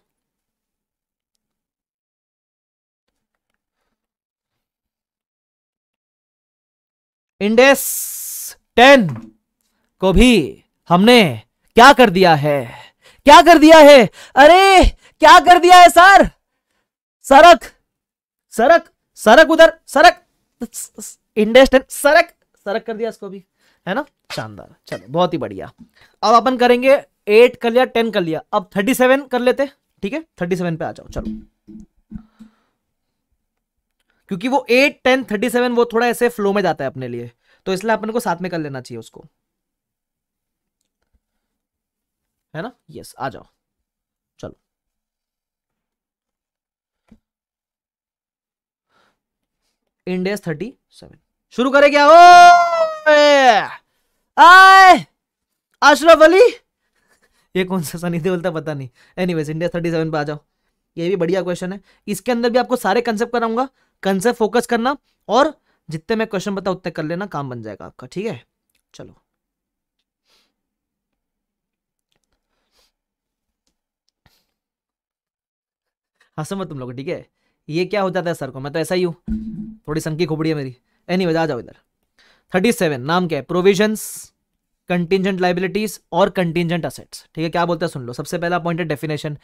इंडेस टेन को भी हमने क्या कर दिया है क्या कर दिया है अरे क्या कर दिया है सर सरक सरक सरक उधर सरक इंडेस टेन सरक सरक कर दिया इसको भी है ना शानदार चलो बहुत ही बढ़िया अब अपन करेंगे एट कर लिया टेन कर लिया अब थर्टी सेवन कर लेते ठीक है थर्टी सेवन पे आ जाओ चलो क्योंकि वो एट टेन थर्टी सेवन वो थोड़ा ऐसे फ्लो में जाता है अपने लिए तो इसलिए अपन को साथ में कर लेना चाहिए उसको है ना यस आ जाओ चलो इंडेस थर्टी सेवन शुरू करें क्या ओ अशरफ अली ये कौन सा सनी देओल था पता नहीं एनीवेज इंडिया थर्टी सेवन पर आ जाओ ये भी बढ़िया क्वेश्चन है इसके अंदर भी आपको सारे कंसेप्ट कराऊंगा कंसेप्ट फोकस करना और जितने मैं क्वेश्चन बताऊँ उतने कर लेना काम बन जाएगा आपका ठीक है चलो हंसो मत तुम लोग ठीक है ये क्या हो जाता है सर को मैं तो ऐसा ही हूं थोड़ी संकी खोपड़ी है मेरी एनी anyway, आ जाओ इधर थर्टी सेवन नाम क्या है प्रोविजन्स कंटिजेंट लाइबिलिटीज और कंटिजेंट असेट्स ठीक है क्या बोलते हैं सुन लो सबसे पहला पॉइंट है डेफिनेशन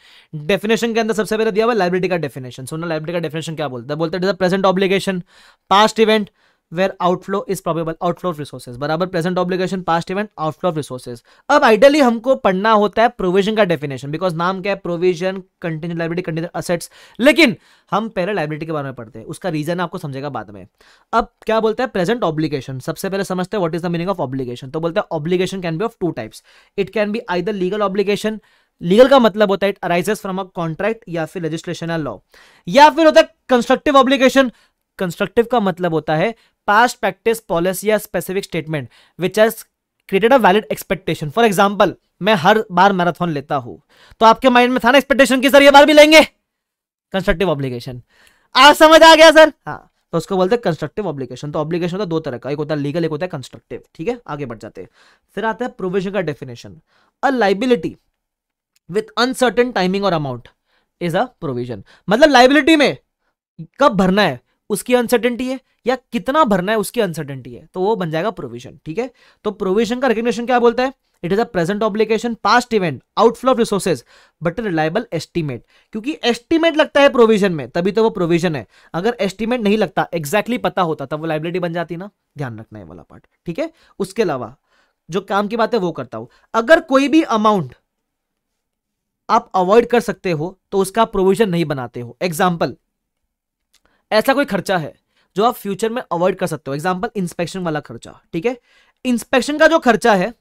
डेफिनेशन के अंदर सबसे पहले दिया हुआ लाइबिलिटी का डेफिनेशन लो लाइबिलिटी का डेफिनेशन क्या बोलता है बोलते हैं present obligation past event where outflow is probable outflow of resources बराबर present obligation past event outflow of resources अब आइडियली हमको पढ़ना होता है प्रोविजन का डेफिनेशन बिकॉज नाम क्या है provision contingent liability contingent assets लेकिन हम पहले लाइब्रेटी के बारे में पढ़ते हैं उसका रीजन आपको समझेगा बाद में अब क्या बोलते हैं प्रेजेंट ऑब्लिगेशन सबसे पहले समझते हैं what is the meaning of obligation तो बोलते हैं obligation can be of two types it can be I either legal obligation legal का मतलब होता है it arises from a contract या फिर लेजिस्लेशन या लॉ या फिर होता है कंस्ट्रक्टिव ऑब्लिगेशन कंस्ट्रक्टिव का मतलब होता है पास्ट प्रैक्टिस पॉलिसी या specific statement which has created a valid expectation for example मैं हर बार मैराथन लेता हूं तो आपके माइंड में था ना एक्सपेक्टेशन की सर ये बार भी लेंगे कंस्ट्रक्टिव ऑब्लिगेशन आप समझ आ गया सर हाँ तो उसको बोलते हैं कंस्ट्रक्टिव ऑब्लिगेशन तो ऑब्लिगेशन होता है दो तरह का एक होता है लीगल एक होता है कंस्ट्रक्टिव ठीक है आगे बढ़ जाते हैं फिर आता है प्रोविजन का definition a liability with uncertain timing और अमाउंट इज अ प्रोविजन मतलब लाइबिलिटी में कब भरना है उसकी अनसर्टेंटी है या कितना भरना है उसकी अनसर्टेंटी है तो वो बन जाएगा प्रोविजन ठीक है तो प्रोविजन का रिकग्नेशन क्या बोलता है it is a present obligation past event outflow of resources but reliable estimate क्योंकि एस्टिमेट लगता है प्रोविजन में तभी तो वो प्रोविजन है अगर एस्टिमेट नहीं लगता एक्जैक्टली exactly पता होता तब वो लाइबिलिटी बन जाती ना ध्यान रखना है वाला पार्ट ठीक है उसके अलावा जो काम की बात है वो करता हूं अगर कोई भी अमाउंट आप अवॉइड कर सकते हो तो उसका प्रोविजन नहीं बनाते हो एग्जाम्पल ऐसा कोई खर्चा है जो आप फ्यूचर में अवॉइड कर सकते हो एग्जाम्पल इंस्पेक्शन वाला खर्चा ठीक है इंस्पेक्शन का जो खर्चा है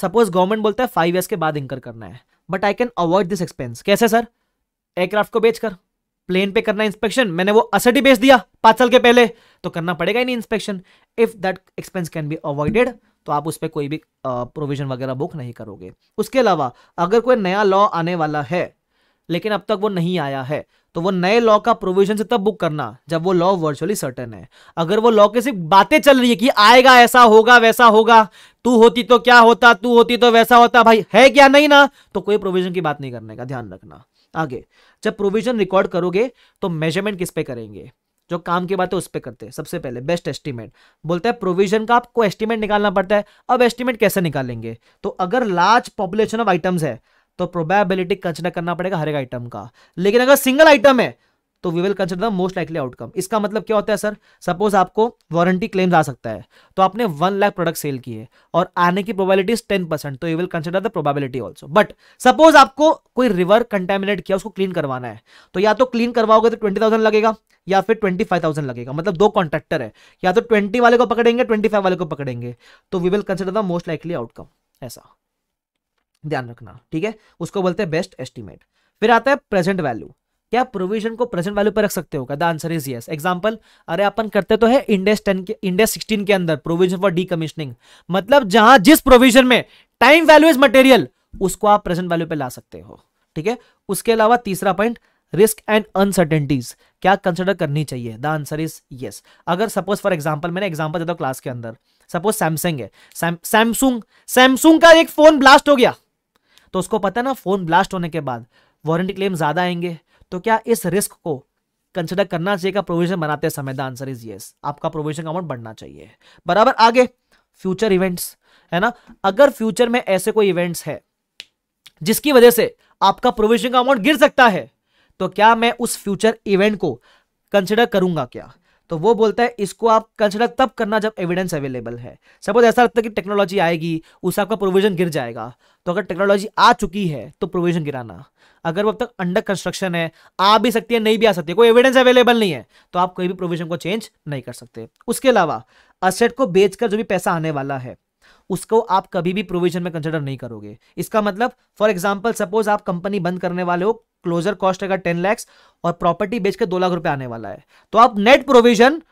सपोज गवर्नमेंट बोलता है फाइव ईयर्स के बाद इंकर करना है but I can avoid this expense कैसे सर एयरक्राफ्ट को बेचकर प्लेन पे करना इंस्पेक्शन मैंने वो असट ही बेच दिया पाँच साल के पहले तो करना पड़ेगा ही नहीं inspection if that expense can be avoided तो आप उस पर कोई भी प्रोविजन वगैरह बुक नहीं करोगे उसके अलावा अगर कोई नया लॉ आने वाला है लेकिन अब तक वो नहीं आया है तो वो नए लॉ का प्रोविजन से तब बुक करना जब वो लॉ वर्चुअली सर्टन है अगर वो लॉ के सिर्फ बातें चल रही है कि आएगा ऐसा होगा वैसा होगा तू होती तो क्या होता तू होती तो वैसा होता भाई है क्या नहीं ना तो कोई प्रोविजन की बात नहीं करने का ध्यान रखना आगे जब प्रोविजन रिकॉर्ड करोगे तो मेजरमेंट किस पे करेंगे जो काम की बात है उस पर करते हैं सबसे पहले बेस्ट एस्टिमेट बोलता है प्रोविजन का आपको एस्टिमेट निकालना पड़ता है अब एस्टिमेट कैसे निकालेंगे तो अगर लार्ज पॉपुलेशन ऑफ आइटम्स है तो प्रोबेबिलिटी कंसिडर करना पड़ेगा हर एक आइटम का लेकिन अगर सिंगल आइटम है तो we will consider the most likely outcome इसका मतलब क्या होता है सर सपोज आपको वारंटी क्लेम्स आ सकता है तो आपने वन लाख प्रोडक्ट सेल किए और आने की प्रोबेबिलिटी टेन परसेंट तो you will consider the probability also but suppose आपको कोई रिवर कंटेमिनेट किया उसको क्लीन करवाना है तो या तो क्लीन करवाओगे तो ट्वेंटी थाउजेंड लगेगा या फिर ट्वेंटी फाइव थाउजेंड लगेगा मतलब दो कॉन्ट्रेक्टर है या तो ट्वेंटी वाले को पकड़ेंगे ट्वेंटी फाइव वाले को पकड़ेंगे तो we will consider the most likely outcome ऐसा ध्यान रखना ठीक है उसको बोलते हैं बेस्ट एस्टिमेट फिर आता है प्रेजेंट वैल्यू क्या प्रोविजन को प्रेजेंट वैल्यू पर रख सकते हो the answer is yes example अरे अपन करते तो है इंडेस टेन के इंडेस सिक्सटीन के अंदर प्रोविजन फॉर डीकमिशनिंग मतलब जहां जिस प्रोविजन में टाइम वैल्यू इज मटेरियल उसको आप प्रेजेंट वैल्यू पे ला सकते हो ठीक है उसके अलावा तीसरा पॉइंट रिस्क एंड अनसर्टेनिटीज क्या कंसिडर करनी चाहिए द आंसर इज यस अगर सपोज फॉर एग्जाम्पल मैंने एग्जाम्पल देता हूँ क्लास के अंदर सपोज सैमसंग है सैमसंग सैमसंग का एक फोन ब्लास्ट हो गया तो उसको पता ना फ़ोन ब्लास्ट होने के बाद वारंटी क्लेम ज़्यादा आएंगे तो क्या इस रिस्क को कंसिडर करना चाहिए प्रोविजन बनाते समय द आंसर इज येस आपका प्रोविजन अमाउंट बढ़ना चाहिए बराबर आगे फ्यूचर इवेंट्स है ना अगर फ्यूचर में ऐसे कोई इवेंट्स है जिसकी वजह से आपका प्रोविजन का अमाउंट गिर सकता है तो क्या मैं उस फ्यूचर इवेंट को कंसिडर करूंगा क्या तो वो बोलता है इसको आप कंसिडर तब करना जब एविडेंस अवेलेबल है सपोज ऐसा लगता है कि टेक्नोलॉजी आएगी उससे आपका प्रोविजन गिर जाएगा तो अगर टेक्नोलॉजी आ चुकी है तो प्रोविजन गिराना अगर वो अब तक अंडर कंस्ट्रक्शन है आ भी सकती है नहीं भी आ सकती है कोई एविडेंस अवेलेबल नहीं है तो आप कोई भी प्रोविजन को चेंज नहीं कर सकते उसके अलावा असेट को बेचकर जो भी पैसा आने वाला है उसको आप कभी भी प्रोविजन में कंसिडर नहीं करोगे इसका मतलब फॉर एग्जाम्पल सपोज आप कंपनी बंद करने वाले हो क्लोजर कॉस्ट अगर टेन लैक्स और प्रॉपर्टी बेच के दो लाख रुपए आने वाला है तो आप नेट प्रोविजन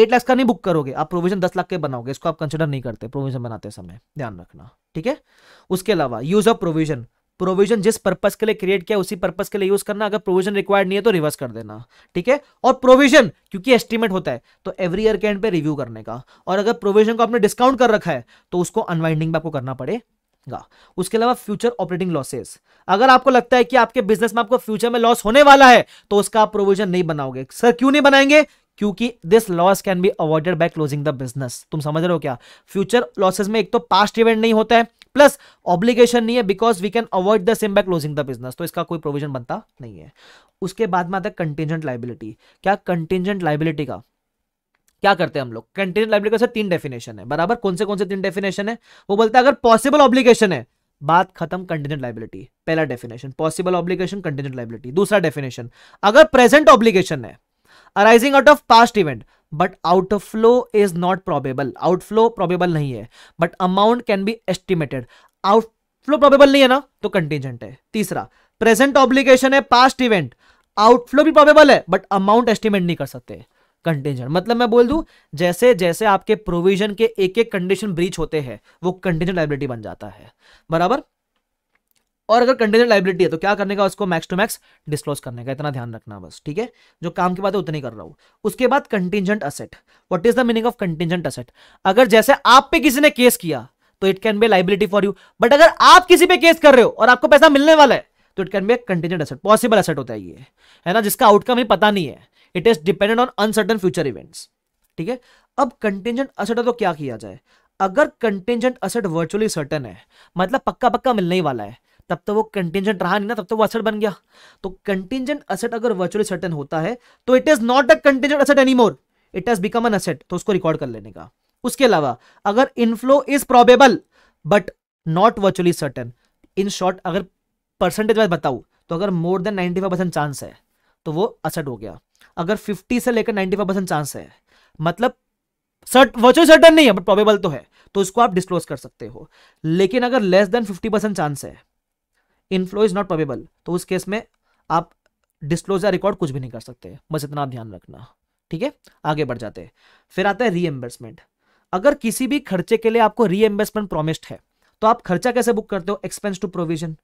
एट लाख का नहीं बुक करोगे आप प्रोविजन दस लाख के बनाओगे इसको आप कंसिडर नहीं करते प्रोविजन बनाते समय ध्यान रखना ठीक है उसके अलावा यूज ऑफ प्रोविजन प्रोविजन जिस पर्पज के लिए क्रिएट किया उसी पर्पज के लिए यूज करना अगर प्रोविजन रिक्वायर्ड नहीं है तो रिवर्स कर देना ठीक है और प्रोविजन क्योंकि एस्टिमेट होता है तो एवरी ईयर के एंड पे रिव्यू करने का और अगर प्रोविजन को आपने डिस्काउंट कर रखा है तो उसको अनवाइंडिंग आपको करना पड़े उसके अलावा फ्यूचर ऑपरेटिंग लॉसेस अगर आपको लगता है कि आपके बिजनेस में आपको फ्यूचर में लॉस होने वाला है तो उसका आप प्रोविजन नहीं बनाओगे सर क्यों नहीं बनाएंगे क्योंकि this loss can be avoided by closing the business तुम समझ रहे हो क्या फ्यूचर लॉसेस में एक तो पास्ट इवेंट नहीं होता है प्लस ऑब्लिगेशन नहीं है because we can avoid the same by closing the business तो इसका कोई प्रोविजन बनता नहीं है उसके बाद में आता है कंटिजेंट लाइबिलिटी क्या कंटिजेंट लाइबिलिटी का क्या करते हैं हम लोग कंटिजेंट लाइबिलिटी का सर तीन डेफिनेशन है बराबर कौन से कौन से तीन डेफिनेशन है वो बोलते हैं अगर पॉसिबल ऑब्लिगेशन है बात खत्म कंटिजेंट लाइबिलिटी पहला definition possible obligation contingent liability दूसरा डेफिनेशन अगर प्रेजेंट ऑब्लिगेशन है arising out of past event but outflow is not probable outflow probable नहीं है but amount can be estimated outflow probable नहीं है ना तो कंटिजेंट है तीसरा प्रेजेंट ऑब्लिगेशन है पास्ट इवेंट आउटफ्लो भी प्रोबेबल है बट अमाउंट एस्टिमेट नहीं कर सकते कंटेंजेंट मतलब मैं बोल दूं जैसे जैसे आपके प्रोविजन के एक एक कंडीशन ब्रीच होते हैं वो कंटेंजेंट लाइबिलिटी बन जाता है बराबर और अगर कंटेनर लाइबिलिटी है तो क्या करने का उसको मैक्स टू मैक्स डिस्क्लोज करने का इतना ध्यान रखना बस ठीक है जो काम की बात है उतनी कर रहा हूँ उसके बाद contingent asset what is the meaning of contingent asset अगर जैसे आप पे किसी ने केस किया तो it can be liability for you but अगर आप किसी पे केस कर रहे हो और आपको पैसा मिलने वाला है तो it can be contingent asset possible asset होता है ये है ना जिसका आउटकम ही पता नहीं है it is dependent on uncertain future events ठीक है अब कंटिजेंट असेट तो क्या किया जाए अगर कंटेंजेंट असेट वर्चुअली सर्टन है मतलब पक्का पक्का मिलने ही वाला है तब तो वो कंटिजेंट रहा नहीं ना तब तो वो असट बन गया तो कंटिजेंट असेट अगर वर्चुअली सर्टन होता है तो it is not a contingent asset more it has become an asset तो उसको रिकॉर्ड कर लेने का उसके अलावा अगर inflow is probable but not virtually certain in short अगर परसेंटेज वाइज बताऊ तो अगर मोर देन 95 परसेंट चांस है तो वो असेट हो गया अगर फिफ्टी से लेकर 95 परसेंट चांस है मतलब सर्ट वर्चुअल सर्टन नहीं है बट प्रोबेबल तो है तो उसको आप डिस्क्लोज कर सकते हो लेकिन अगर less than fifty percent chance है इनफ्लो इज नॉट पवेबल तो उस केस में आप डिस्कलोजर रिकॉर्ड कुछ भी नहीं कर सकते बस इतना ध्यान रखना ठीक है आगे बढ़ जाते हैं फिर आता है रीएम्बर्समेंट अगर किसी भी खर्चे के लिए आपको रीएम्बर्समेंट प्रोमिस्ड है तो आप खर्चा कैसे बुक करते हो एक्सपेंस टू प्रोविजन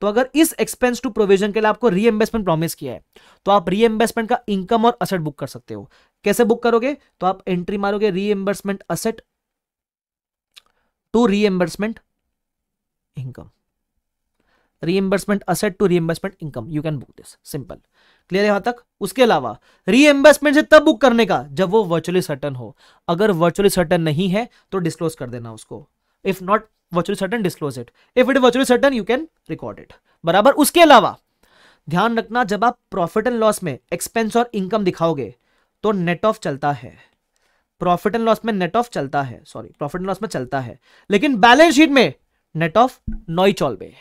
तो अगर इस एक्सपेंस टू प्रोविजन के लिए आपको रीएम्बर्समेंट प्रॉमिस किया है तो आप रीएम्बर्समेंट का इनकम और असेट बुक कर सकते हो कैसे बुक करोगे तो आप एंट्री मारोगे reimbursement asset to reimbursement income reimbursement asset to reimbursement income you can book this simple clear यहां तक उसके अलावा रीएम्बर्समेंट से तब बुक करने का जब वो वर्चुअली सर्टन हो अगर वर्चुअली सर्टन नहीं है तो डिस्क्लोज कर देना उसको if not virtually certain disclose it if it virtually certain you can record it बराबर उसके अलावा ध्यान रखना जब आप प्रॉफिट एंड लॉस में एक्सपेंस और इनकम दिखाओगे तो नेट ऑफ चलता है प्रॉफिट एंड लॉस में नेट ऑफ चलता है सॉरी प्रॉफिट एंड लॉस में चलता है लेकिन बैलेंस शीट में नेट ऑफ नॉइच ऑलवे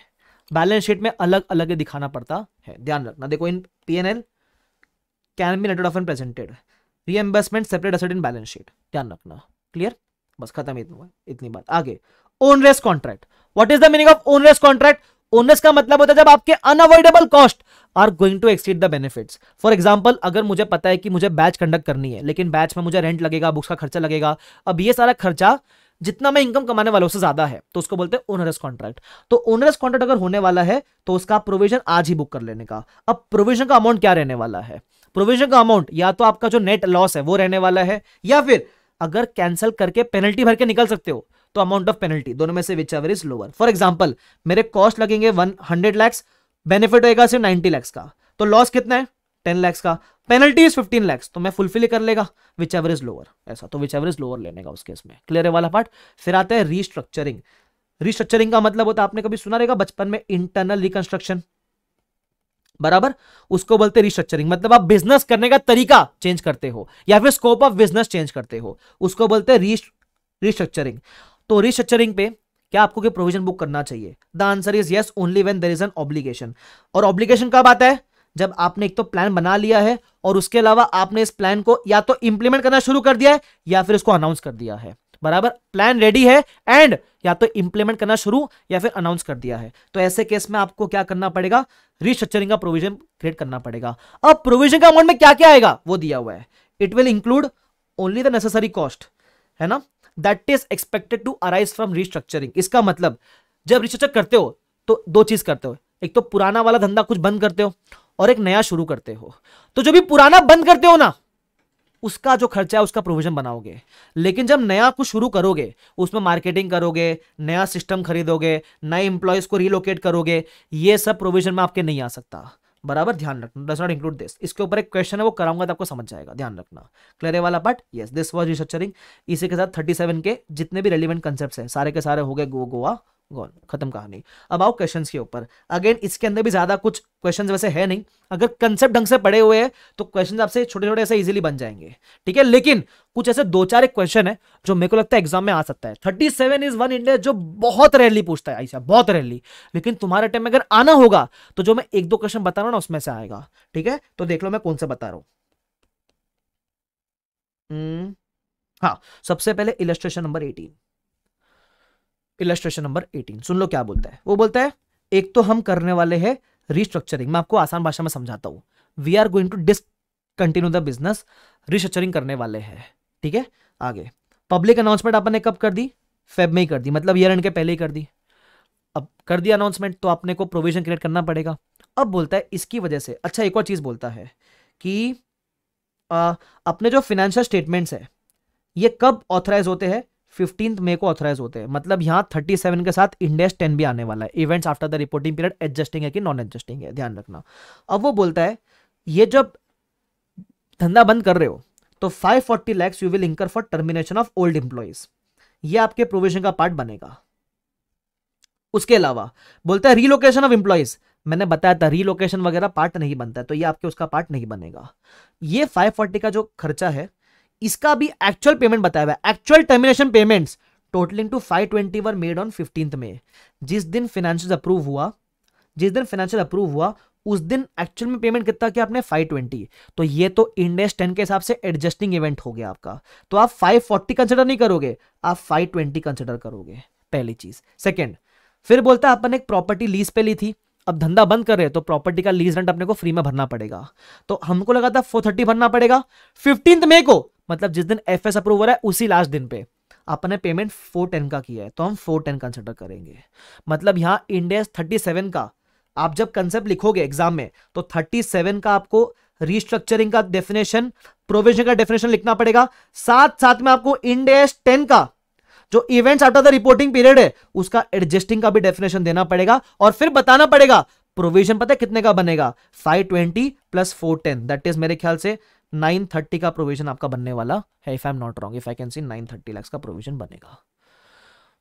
बैलेंस शीट में अलग अलग दिखाना पड़ता है ध्यान रखना देखो in P N L can be netted off and presented reimbursement separate asset in balance sheet ध्यान रखना क्लियर बस खत्म इतना इतनी बात आगे onerous contract what is the meaning of onerous contract onerous का मतलब होता है जब आपके unavoidable cost are going to exceed the benefits for example अगर मुझे पता है कि मुझे बैच कंडक्ट करनी है लेकिन बैच में मुझे रेंट लगेगा बुक्स का खर्चा लगेगा अब ये सारा खर्चा जितना मैं इनकम कमाने वाला उससे ज्यादा है तो उसको बोलते हैं ओनरस कॉन्ट्रैक्ट तो ओनरस कॉन्ट्रैक्ट अगर होने वाला है तो उसका प्रोविजन आज ही बुक कर लेने का अब प्रोविजन का अमाउंट क्या रहने वाला है प्रोविजन का अमाउंट या तो आपका जो नेट लॉस है वो रहने वाला है या फिर अगर कैंसिल करके पेनल्टी भर के निकल सकते हो तो अमाउंट ऑफ पेनल्टी दोनों में से whichever is lower for example मेरे कॉस्ट लगेंगे वन हंड्रेड लैक्स बेनिफिट होगा सिर्फ नाइनटी लैक्स का तो लॉस कितना है टेन लैक्स का पेनल्टी इज फिफ्टीन लैक्स तो मैं फुलफिल कर लेगा विच एवर इज लोअर ऐसा तो विच एवर इज लोअर लेने का उसके इसमें क्लियर है वाला पार्ट फिर आता है रीस्ट्रक्चरिंग रीस्ट्रक्चरिंग का मतलब होता है आपने कभी सुना रहेगा बचपन में इंटरनल रिकंस्ट्रक्शन बराबर उसको बोलते रिस्ट्रक्चरिंग मतलब आप बिजनेस करने का तरीका चेंज करते हो या फिर स्कोप ऑफ बिजनेस चेंज करते हो उसको बोलते हैं रिस्ट्रक्चरिंग तो रिस्ट्रक्चरिंग पे क्या आपको प्रोविजन बुक करना चाहिए the answer is yes only when there is an obligation और ऑब्लिगेशन कब आता है जब आपने एक तो प्लान बना लिया है और उसके अलावा आपने इस प्लान को या तो इंप्लीमेंट करना शुरू कर दिया है या फिर इसको अनाउंस कर दिया है बराबर प्लान रेडी है एंड या तो इंप्लीमेंट करना शुरू या फिर अनाउंस कर दिया है तो ऐसे केस में आपको क्या करना पड़ेगा रिस्ट्रक्चरिंग का प्रोविजन क्रिएट करना पड़ेगा अब प्रोविजन का अमाउंट में क्या क्या आएगा वो दिया हुआ है it will include only the necessary cost है ना that is expected to arise from restructuring इसका मतलब जब रिस्ट्रक्चर करते हो तो दो चीज करते हो एक तो पुराना वाला धंधा कुछ बंद करते हो और एक नया शुरू करते हो तो जो भी पुराना बंद करते हो ना उसका जो खर्चा है उसका प्रोविजन बनाओगे लेकिन जब नया कुछ शुरू करोगे उसमें मार्केटिंग करोगे नया सिस्टम खरीदोगे नए इंप्लॉयज को रिलोकेट करोगे ये सब प्रोविजन में आपके नहीं आ सकता बराबर ध्यान रखना डस नॉट इंक्लूड दिस इसके ऊपर एक क्वेश्चन है वो कराऊंगा तो आपको समझ जाएगा ध्यान रखना क्लियर है वाला part yes this was restructuring इसी के साथ 37 के जितने भी रेलिवेंट कंसेप्ट हैं सारे के सारे हो गए गो गोवा गॉन खत्म कहानी अब आओ क्वेश्चन के ऊपर अगेन इसके अंदर भी ज्यादा कुछ क्वेश्चन वैसे है नहीं अगर कंसेप्ट ढंग से पड़े हुए हैं तो क्वेश्चन आपसे छोटे छोटे ऐसे इजिली बन जाएंगे ठीक है लेकिन कुछ ऐसे दो चार एक क्वेश्चन है जो मेरे को लगता है एग्जाम में आ सकता है thirty seven is one India जो बहुत रैली पूछता है ऐसा बहुत रैली लेकिन तुम्हारे टाइम में अगर आना होगा तो जो मैं एक दो क्वेश्चन बता रहा हूँ ना उसमें से आएगा ठीक है तो देख लो मैं कौन से बता रहा हूँ हम्म, हाँ सबसे पहले illustration number eighteen illustration number 18 सुन लो क्या बोलता है वो बोलता है एक तो हम करने वाले हैं रिस्ट्रक्चरिंग मैं आपको आसान भाषा में समझाता हूँ we are going to discontinue the business restructuring करने वाले हैं ठीक है आगे पब्लिक अनाउंसमेंट आपने कब कर दी फेब में ही कर दी मतलब ईयर एंड के पहले ही कर दी अब कर दिया अनाउंसमेंट तो आपने को प्रोविजन क्रिएट करना पड़ेगा अब बोलता है इसकी वजह से अच्छा एक और चीज़ बोलता है कि आ, अपने जो फिनेंशियल स्टेटमेंट्स है ये कब ऑथराइज होते हैं फिफ्टीन मे को ऑथराइज होते हैं मतलब यहाँ थर्टी सेवन के साथ इंडेस टेन भी आने वाला है events after the reporting period adjusting है कि नॉन एडजस्टिंग है ध्यान रखना अब वो बोलता है ये जब धंधा बंद कर रहे हो तो five forty lakhs you will incur for termination of old employees ये आपके प्रोविजन का पार्ट बनेगा उसके अलावा बोलता है रीलोकेशन ऑफ इंप्लॉइज मैंने बताया था रीलोकेशन वगैरह पार्ट नहीं बनता है तो ये आपके उसका पार्ट नहीं बनेगा ये 540 का जो खर्चा है इसका भी एक्चुअल पेमेंट बताया हुआ है actual termination payments totalling to five twenty were made on fifteenth में जिस दिन फाइनेंशियल अप्रूव हुआ जिस दिन फाइनेंशियल अप्रूव हुआ उस दिन एक्चुअल में पेमेंट कितना किया आपने फाइव ट्वेंटी तो ये तो इंडेस टेन के हिसाब से एडजस्टिंग इवेंट हो गया आपका तो आप फाइव फोर्टी कंसिडर नहीं करोगे आप फाइव ट्वेंटी कंसिडर करोगे पहली चीज सेकेंड फिर बोलता है अपन एक प्रॉपर्टी लीज पे ली थी अब धंधा बंद कर रहे हैं तो प्रॉपर्टी का लीज रेंट अपने को फ्री में भरना पड़ेगा तो हमको लगा था 430 भरना पड़ेगा फिफ्टींथ मई को मतलब जिस दिन एफ अप्रूवल है उसी लास्ट दिन पे अपने पेमेंट फोर टेन का किया है तो हम फोर टेन कंसिडर करेंगे मतलब यहाँ इंडेस थर्टी सेवन का आप जब कंसेप्ट लिखोगे एग्जाम में तो थर्टी सेवन का आपको रिस्ट्रक्चरिंग का डेफिनेशन प्रोविजन का डेफिनेशन लिखना पड़ेगा साथ साथ में आपको इंडेस टेन का जो events after the reporting period है उसका एडजस्टिंग का भी डेफिनेशन देना पड़ेगा और फिर बताना पड़ेगा प्रोविजन पता है कितने का बनेगा five twenty plus 410 that is मेरे ख्याल से नाइन थर्टी का प्रोविजन आपका बनने वाला है if I am not wrong if I can see nine thirty lakhs का प्रोविजन बनेगा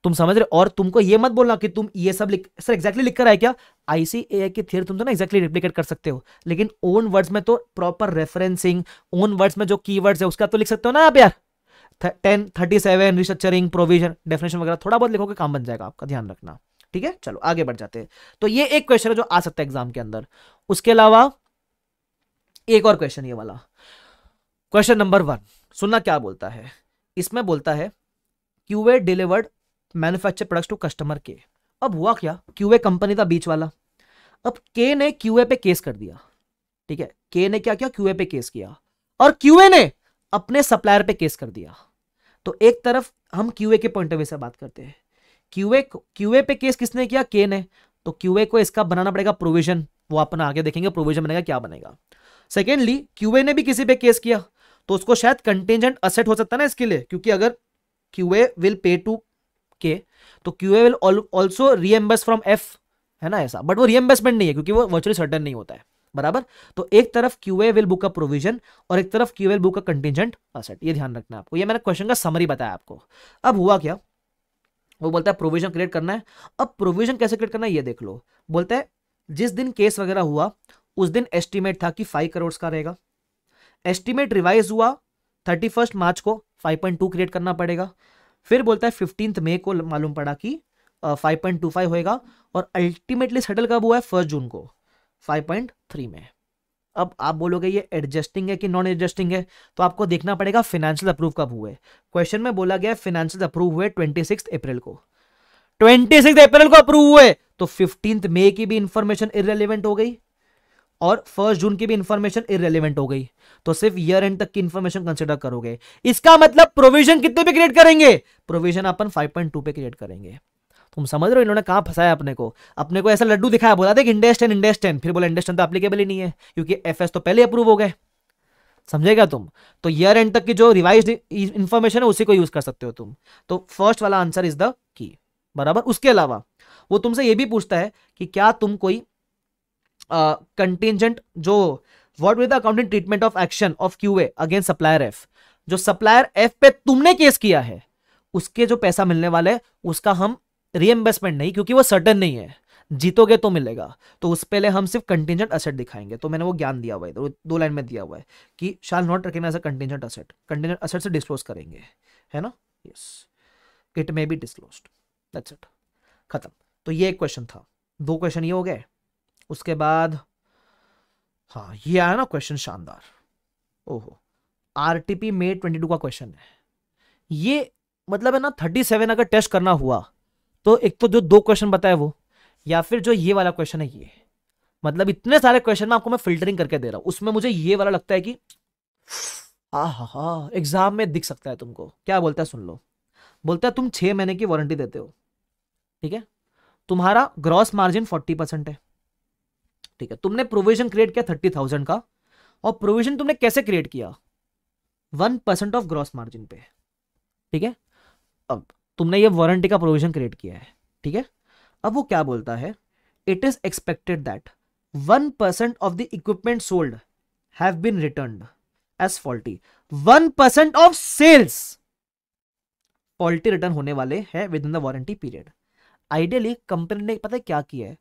तुम समझ रहे और तुमको ये मत बोलना कि तुम ये सब लिख सर एक्जैक्टली लिख कर आए क्या आईसीएआई की थियर तुम तो ना एग्जैक्टली रिप्लीकेट कर सकते हो लेकिन ओन वर्ड्स में तो प्रॉपर रेफरेंसिंग ओन वर्ड्स में जो की वर्ड्स है उसका तो लिख सकते हो ना आप यार ten thirty seven restructuring provision definition वगैरह थोड़ा बहुत लिखोगे काम बन जाएगा आपका ध्यान रखना ठीक है चलो आगे बढ़ जाते हैं तो ये एक क्वेश्चन है जो आ सकता है एग्जाम के अंदर उसके अलावा एक और क्वेश्चन ये वाला क्वेश्चन नंबर वन सुनना क्या बोलता है इसमें बोलता है QA delivered manufacture product to customer के अब हुआ क्या क्यूए कंपनी था बीच वाला अब के ने क्यूए पे केस कर दिया ठीक है के ने क्या किया क्यूए पे केस किया और क्यूए ने अपने सप्लायर पे केस कर दिया तो एक तरफ हम क्यूए के पॉइंट ऑफ व्यू से बात करते हैं क्यूए क्यूए पे केस किसने किया के ने तो क्यूए को इसका बनाना पड़ेगा प्रोविजन वो अपना आगे देखेंगे प्रोविजन बनेगा क्या बनेगा सेकेंडली क्यूए ने भी किसी पे केस किया तो उसको शायद कंटेजेंट असेट हो सकता है ना इसके लिए क्योंकि अगर Q A will pay to K तो Q A will also reimburse from F है ना ऐसा बट वो रीएम्बर्समेंट नहीं है क्योंकि वो वर्चुअली सर्टन नहीं होता है बराबर तो एक तरफ Q A will book a provision और एक तरफ Q L book a contingent asset ये ध्यान रखना आपको ये मैंने क्वेश्चन का समरी बताया आपको अब हुआ क्या वो बोलता है प्रोविजन क्रिएट करना है अब प्रोविजन कैसे क्रिएट करना है ये देख लो बोलता है जिस दिन केस वगैरह हुआ उस दिन एस्टिमेट था कि फाइव करोड़ का रहेगा एस्टिमेट रिवाइज हुआ थर्टी फर्स्ट मार्च को फाइव पॉइंट टू क्रिएट करना पड़ेगा फिर बोलता है फिफ्टीन मे को मालूम पड़ा कि फाइव पॉइंट टू फाइव होएगा और अल्टीमेटली सेटल कब हुआ है फर्स्ट जून को फाइव पॉइंट थ्री में अब आप बोलोगे ये एडजस्टिंग है कि नॉन एडजस्टिंग है तो आपको देखना पड़ेगा फिनेंशियल अप्रूव कब हुए क्वेश्चन में बोला गया फिनेंशियल अप्रूव हुए ट्वेंटी अप्रैल को ट्वेंटी अप्रैल को अप्रूव हुए तो फिफ्टींथ मे की भी इंफॉर्मेशन इरेलीवेंट हो गई और फर्स्ट जून की भी इंफॉर्मेशन इरेलीवेंट हो गई तो सिर्फ ईयर एंड तक की इंफॉर्मेशन कंसिडर करोगे इसका मतलब प्रोविजन कितने पे क्रिएट करेंगे प्रोविजन अपन 5.2 पे क्रिएट करेंगे तुम समझ रहे हो इन्होंने कहा फंसाया अपने को अपने को ऐसा लड्डू दिखाया बोला देख इंडेस्ट टेन इंडेस्ट फिर बोला इंडेस्ट तो अपलीकेबल ही नहीं है क्योंकि एफ तो पहले अप्रूव हो गए समझेगा तुम तो ईयर एंड तक की जो रिवाइज इन्फॉर्मेशन है उसी को यूज कर सकते हो तुम तो फर्स्ट वाला आंसर इज द की बराबर उसके अलावा वो तुमसे ये भी पूछता है कि क्या तुम कोई कंटिजेंट uh, जो what with accounting treatment of action of Q A against supplier F जो सप्लायर एफ पे तुमने केस किया है उसके जो पैसा मिलने वाला है उसका हम रीएम्बर्समेंट नहीं क्योंकि वो सर्टन नहीं है जीतोगे तो मिलेगा तो उस पहले हम सिर्फ कंटिजेंट असेट दिखाएंगे तो मैंने वो ज्ञान दिया हुआ है दो, दो लाइन में दिया हुआ है कि shall not recognize a contingent asset contingent asset से डिस्क्लोज करेंगे है ना yes it may be disclose that's it खत्म तो ये एक क्वेश्चन था दो क्वेश्चन ये हो गए उसके बाद हाँ ये आया ना क्वेश्चन शानदार ओहो R T P May twenty two का क्वेश्चन है ये मतलब है ना सेवन अगर टेस्ट करना हुआ तो एक तो जो दो क्वेश्चन बताए वो या फिर जो ये वाला क्वेश्चन है ये मतलब इतने सारे क्वेश्चन में आपको मैं फिल्टरिंग करके दे रहा हूँ उसमें मुझे ये वाला लगता है कि हाँ हा हा एग्जाम में दिख सकता है तुमको क्या बोलता है सुन लो बोलता है तुम छः महीने की वारंटी देते हो ठीक है तुम्हारा ग्रॉस मार्जिन फोर्टी परसेंट है ठीक है तुमने प्रोविजन क्रिएट किया थर्टी थाउजेंड का और प्रोविजन तुमने कैसे क्रिएट किया one percent of gross margin पे ठीक है अब तुमने ये वारंटी का प्रोविजन क्रिएट किया है ठीक है अब वो क्या बोलता है it is expected that one percent of the equipment sold have been return as faulty one percent of sales faulty return होने वाले हैं within the warranty period ideally company ने पता है क्या किया है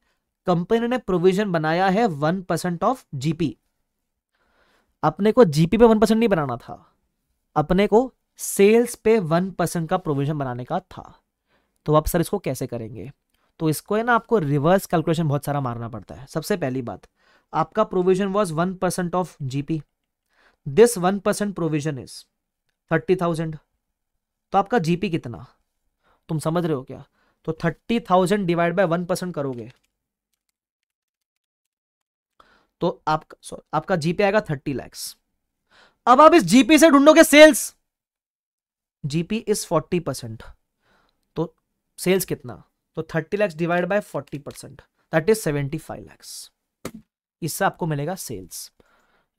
कंपनी ने प्रोविजन बनाया है वन परसेंट ऑफ जीपी अपने को जीपी पे वन परसेंट नहीं बनाना था अपने को सेल्स पे वन परसेंट का प्रोविजन बनाने का था तो आप सर इसको कैसे करेंगे तो इसको है ना आपको रिवर्स कैलकुलेशन बहुत सारा मारना पड़ता है सबसे पहली बात आपका provision was one percent of GP this one percent provision is thirty thousand तो आपका जीपी कितना तुम समझ रहे हो क्या तो thirty thousand divide by one percent करोगे तो आपका सॉरी आपका जीपी आएगा थर्टी लैक्स अब आप इस जीपी से ढूंढोगे sales GP is forty percent तो सेल्स कितना तो thirty lakhs divide by forty percent that is seventy five lakhs इससे आपको मिलेगा सेल्स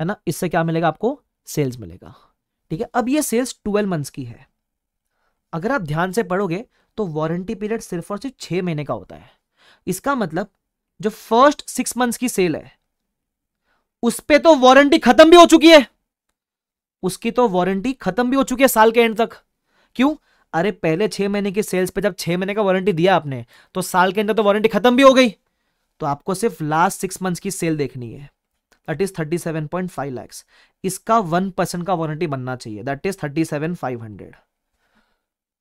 है ना इससे क्या मिलेगा आपको सेल्स मिलेगा ठीक है अब ये सेल्स ट्वेल्व मंथ्स की है अगर आप ध्यान से पढ़ोगे तो वारंटी पीरियड सिर्फ और सिर्फ छह महीने का होता है इसका मतलब जो फर्स्ट सिक्स मंथ्स की सेल है उस पर तो वारंटी खत्म भी हो चुकी है उसकी तो वारंटी खत्म भी हो चुकी है साल के एंड तक क्यों अरे पहले छह महीने की सेल्स पे जब छह महीने का वारंटी दिया आपने तो साल के अंदर तो वारंटी खत्म भी हो गई तो आपको सिर्फ लास्ट सिक्स मंथ्स की सेल देखनी है that is thirty seven point five lakhs इसका वन परसेंट का वारंटी बनना चाहिए that is thirty seven five hundred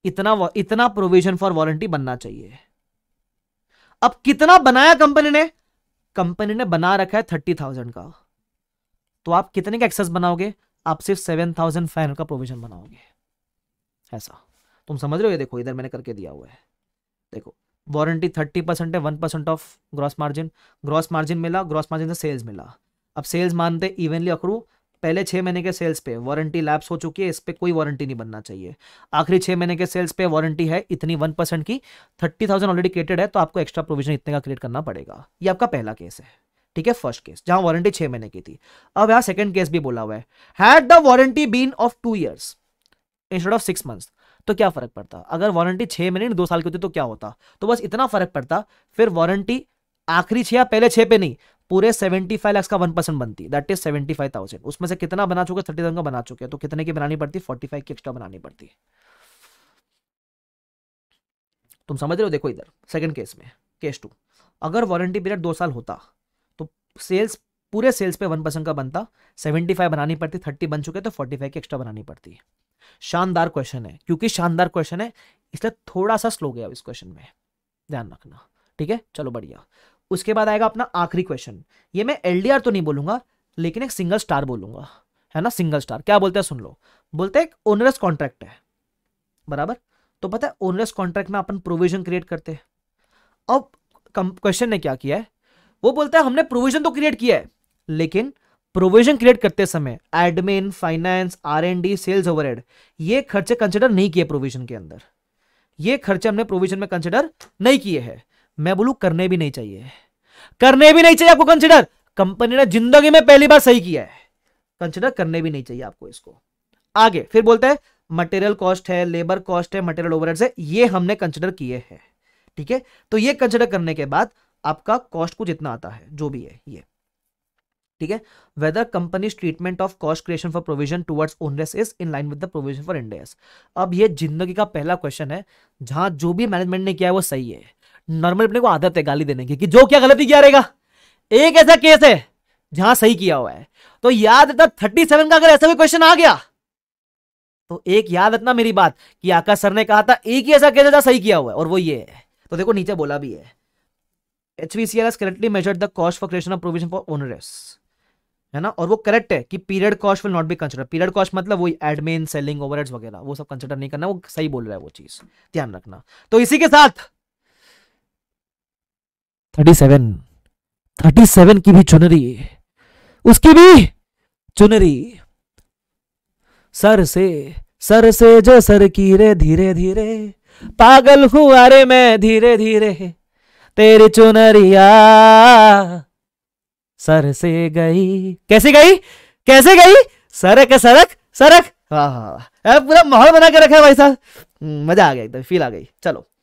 इतना इतना प्रोविजन फॉर वारंटी बनना चाहिए अब कितना बनाया कंपनी ने कंपनी ने बना रखा है थर्टी थाउजेंड का तो आप कितने का एक्सेस बनाओगे आप सिर्फ सेवन थाउजेंड फाइव हंड्रेड का प्रोविजन बनाओगे ऐसा तुम समझ रहे हो ये देखो इधर मैंने करके दिया हुआ है देखो वारंटी थर्टी परसेंट है one percent of gross margin gross margin मिला ग्रॉस मार्जिन से सेल्स मिला अब सेल्स मानते इवनली अक्रू पहले छः महीने के सेल्स पे वारंटी लैप्स हो चुकी है इस पर कोई वारंटी नहीं बनना चाहिए आखिरी छः महीने के सेल्स पे वारंटी है इतनी वन परसेंट की थर्टी थाउजेंड ऑलरेडी क्रिएटेड है तो आपको एक्स्ट्रा प्रोविजन इतने का क्रिएट करना पड़ेगा ये आपका पहला केस है ठीक है फर्स्ट केस जहां वारंटी छह महीने की थी अब यहां सेकंड केस भी बोला हुआ है warranty been of two years instead of six month तो क्या फर्क पड़ता अगर वारंटी छह महीने दो साल की होती तो क्या होता तो बस इतना फर्क पड़ता फिर वारंटी आखिरी छह या पहले छह पे नहीं पूरे 75 लाख का वन परसेंट बनती दैट इज 75,000 उसमें से कितना बना चुके थर्टी थाउजेंड का बना चुके हैं तो कितने की बनानी पड़ती 45 की एक्स्ट्रा बनानी पड़ती है तुम समझ रहे हो देखो इधर सेकंड केस में केस टू अगर वारंटी पीरियड दो साल होता सेल्स पूरे सेल्स पे वन परसेंट का बनता सेवेंटी फाइव बनानी पड़ती थर्टी बन चुके तो फोर्टी फाइव की एक्स्ट्रा बनानी पड़ती है शानदार क्वेश्चन है क्योंकि शानदार क्वेश्चन है इसलिए थोड़ा सा स्लो गया इस क्वेश्चन में ध्यान रखना ठीक है चलो बढ़िया उसके बाद आएगा अपना आखिरी क्वेश्चन ये मैं एल तो नहीं बोलूंगा लेकिन एक सिंगल स्टार बोलूंगा है ना सिंगल स्टार क्या बोलते हैं सुन लो बोलते हैं ओनरस कॉन्ट्रैक्ट है बराबर तो पता है ओनरस कॉन्ट्रैक्ट में अपन प्रोविजन क्रिएट करते हैं अब क्वेश्चन ने क्या किया है वो बोलता है हमने प्रोविजन तो क्रिएट किया है लेकिन प्रोविजन क्रिएट करते समय admin finance R D sales overhead ये खर्चे कंसिडर नहीं किए प्रोविजन के अंदर ये खर्चे हमने प्रोविजन में कंसिडर नहीं किए हैं मैं बोलू करने भी नहीं चाहिए करने भी नहीं चाहिए आपको कंसिडर कंपनी ने जिंदगी में पहली बार सही किया है कंसिडर करने भी नहीं चाहिए आपको इसको आगे फिर बोलते हैं मटेरियल कॉस्ट है लेबर कॉस्ट है मटेरियल ओवरहेड्स है ये हमने कंसिडर किए हैं ठीक है तो ये कंसिडर करने के बाद आपका कॉस्ट को जितना आता है जो भी है ये ठीक है whether companies treatment of cost creation for provision towards onerous is in line with the provision for Ind AS अब ये जिंदगी का पहला क्वेश्चन है जहां जो भी मैनेजमेंट ने किया है वो सही है नॉर्मल अपने को आदत है गाली देने की कि जो क्या गलती किया रहेगा एक ऐसा केस है जहां सही किया हुआ है तो याद रखना थर्टी सेवन का अगर ऐसा भी क्वेश्चन आ गया तो एक याद रखना मेरी बात कि आकाश सर ने कहा था एक ही ऐसा केस है जहां सही किया हुआ है और वो ये है तो देखो नीचे बोला भी है HVCR has correctly measured the cost for creation of provision for onerous है ना और वो करेक्ट है कि period cost will not be consider period cost मतलब वही एडमिन सेलिंग ओवरहेड्स वगैरह वो सब कंसिडर नहीं करना वो सही बोल रहा है वो चीज ध्यान रखना तो इसी के साथ थर्टी सेवन थर्टी सेवन की भी चुनरी उसकी भी चुनरी सर से सर से जो सर की रे धीरे धीरे पागल हुआ रे मैं धीरे धीरे तेरी चुनरिया सर से गई कैसे गई कैसे गई सरक सरक सरक हाँ हाँ, हाँ। पूरा माहौल बना के रखा है भाई साहब हम्म, मजा आ गया एकदम फील आ गई चलो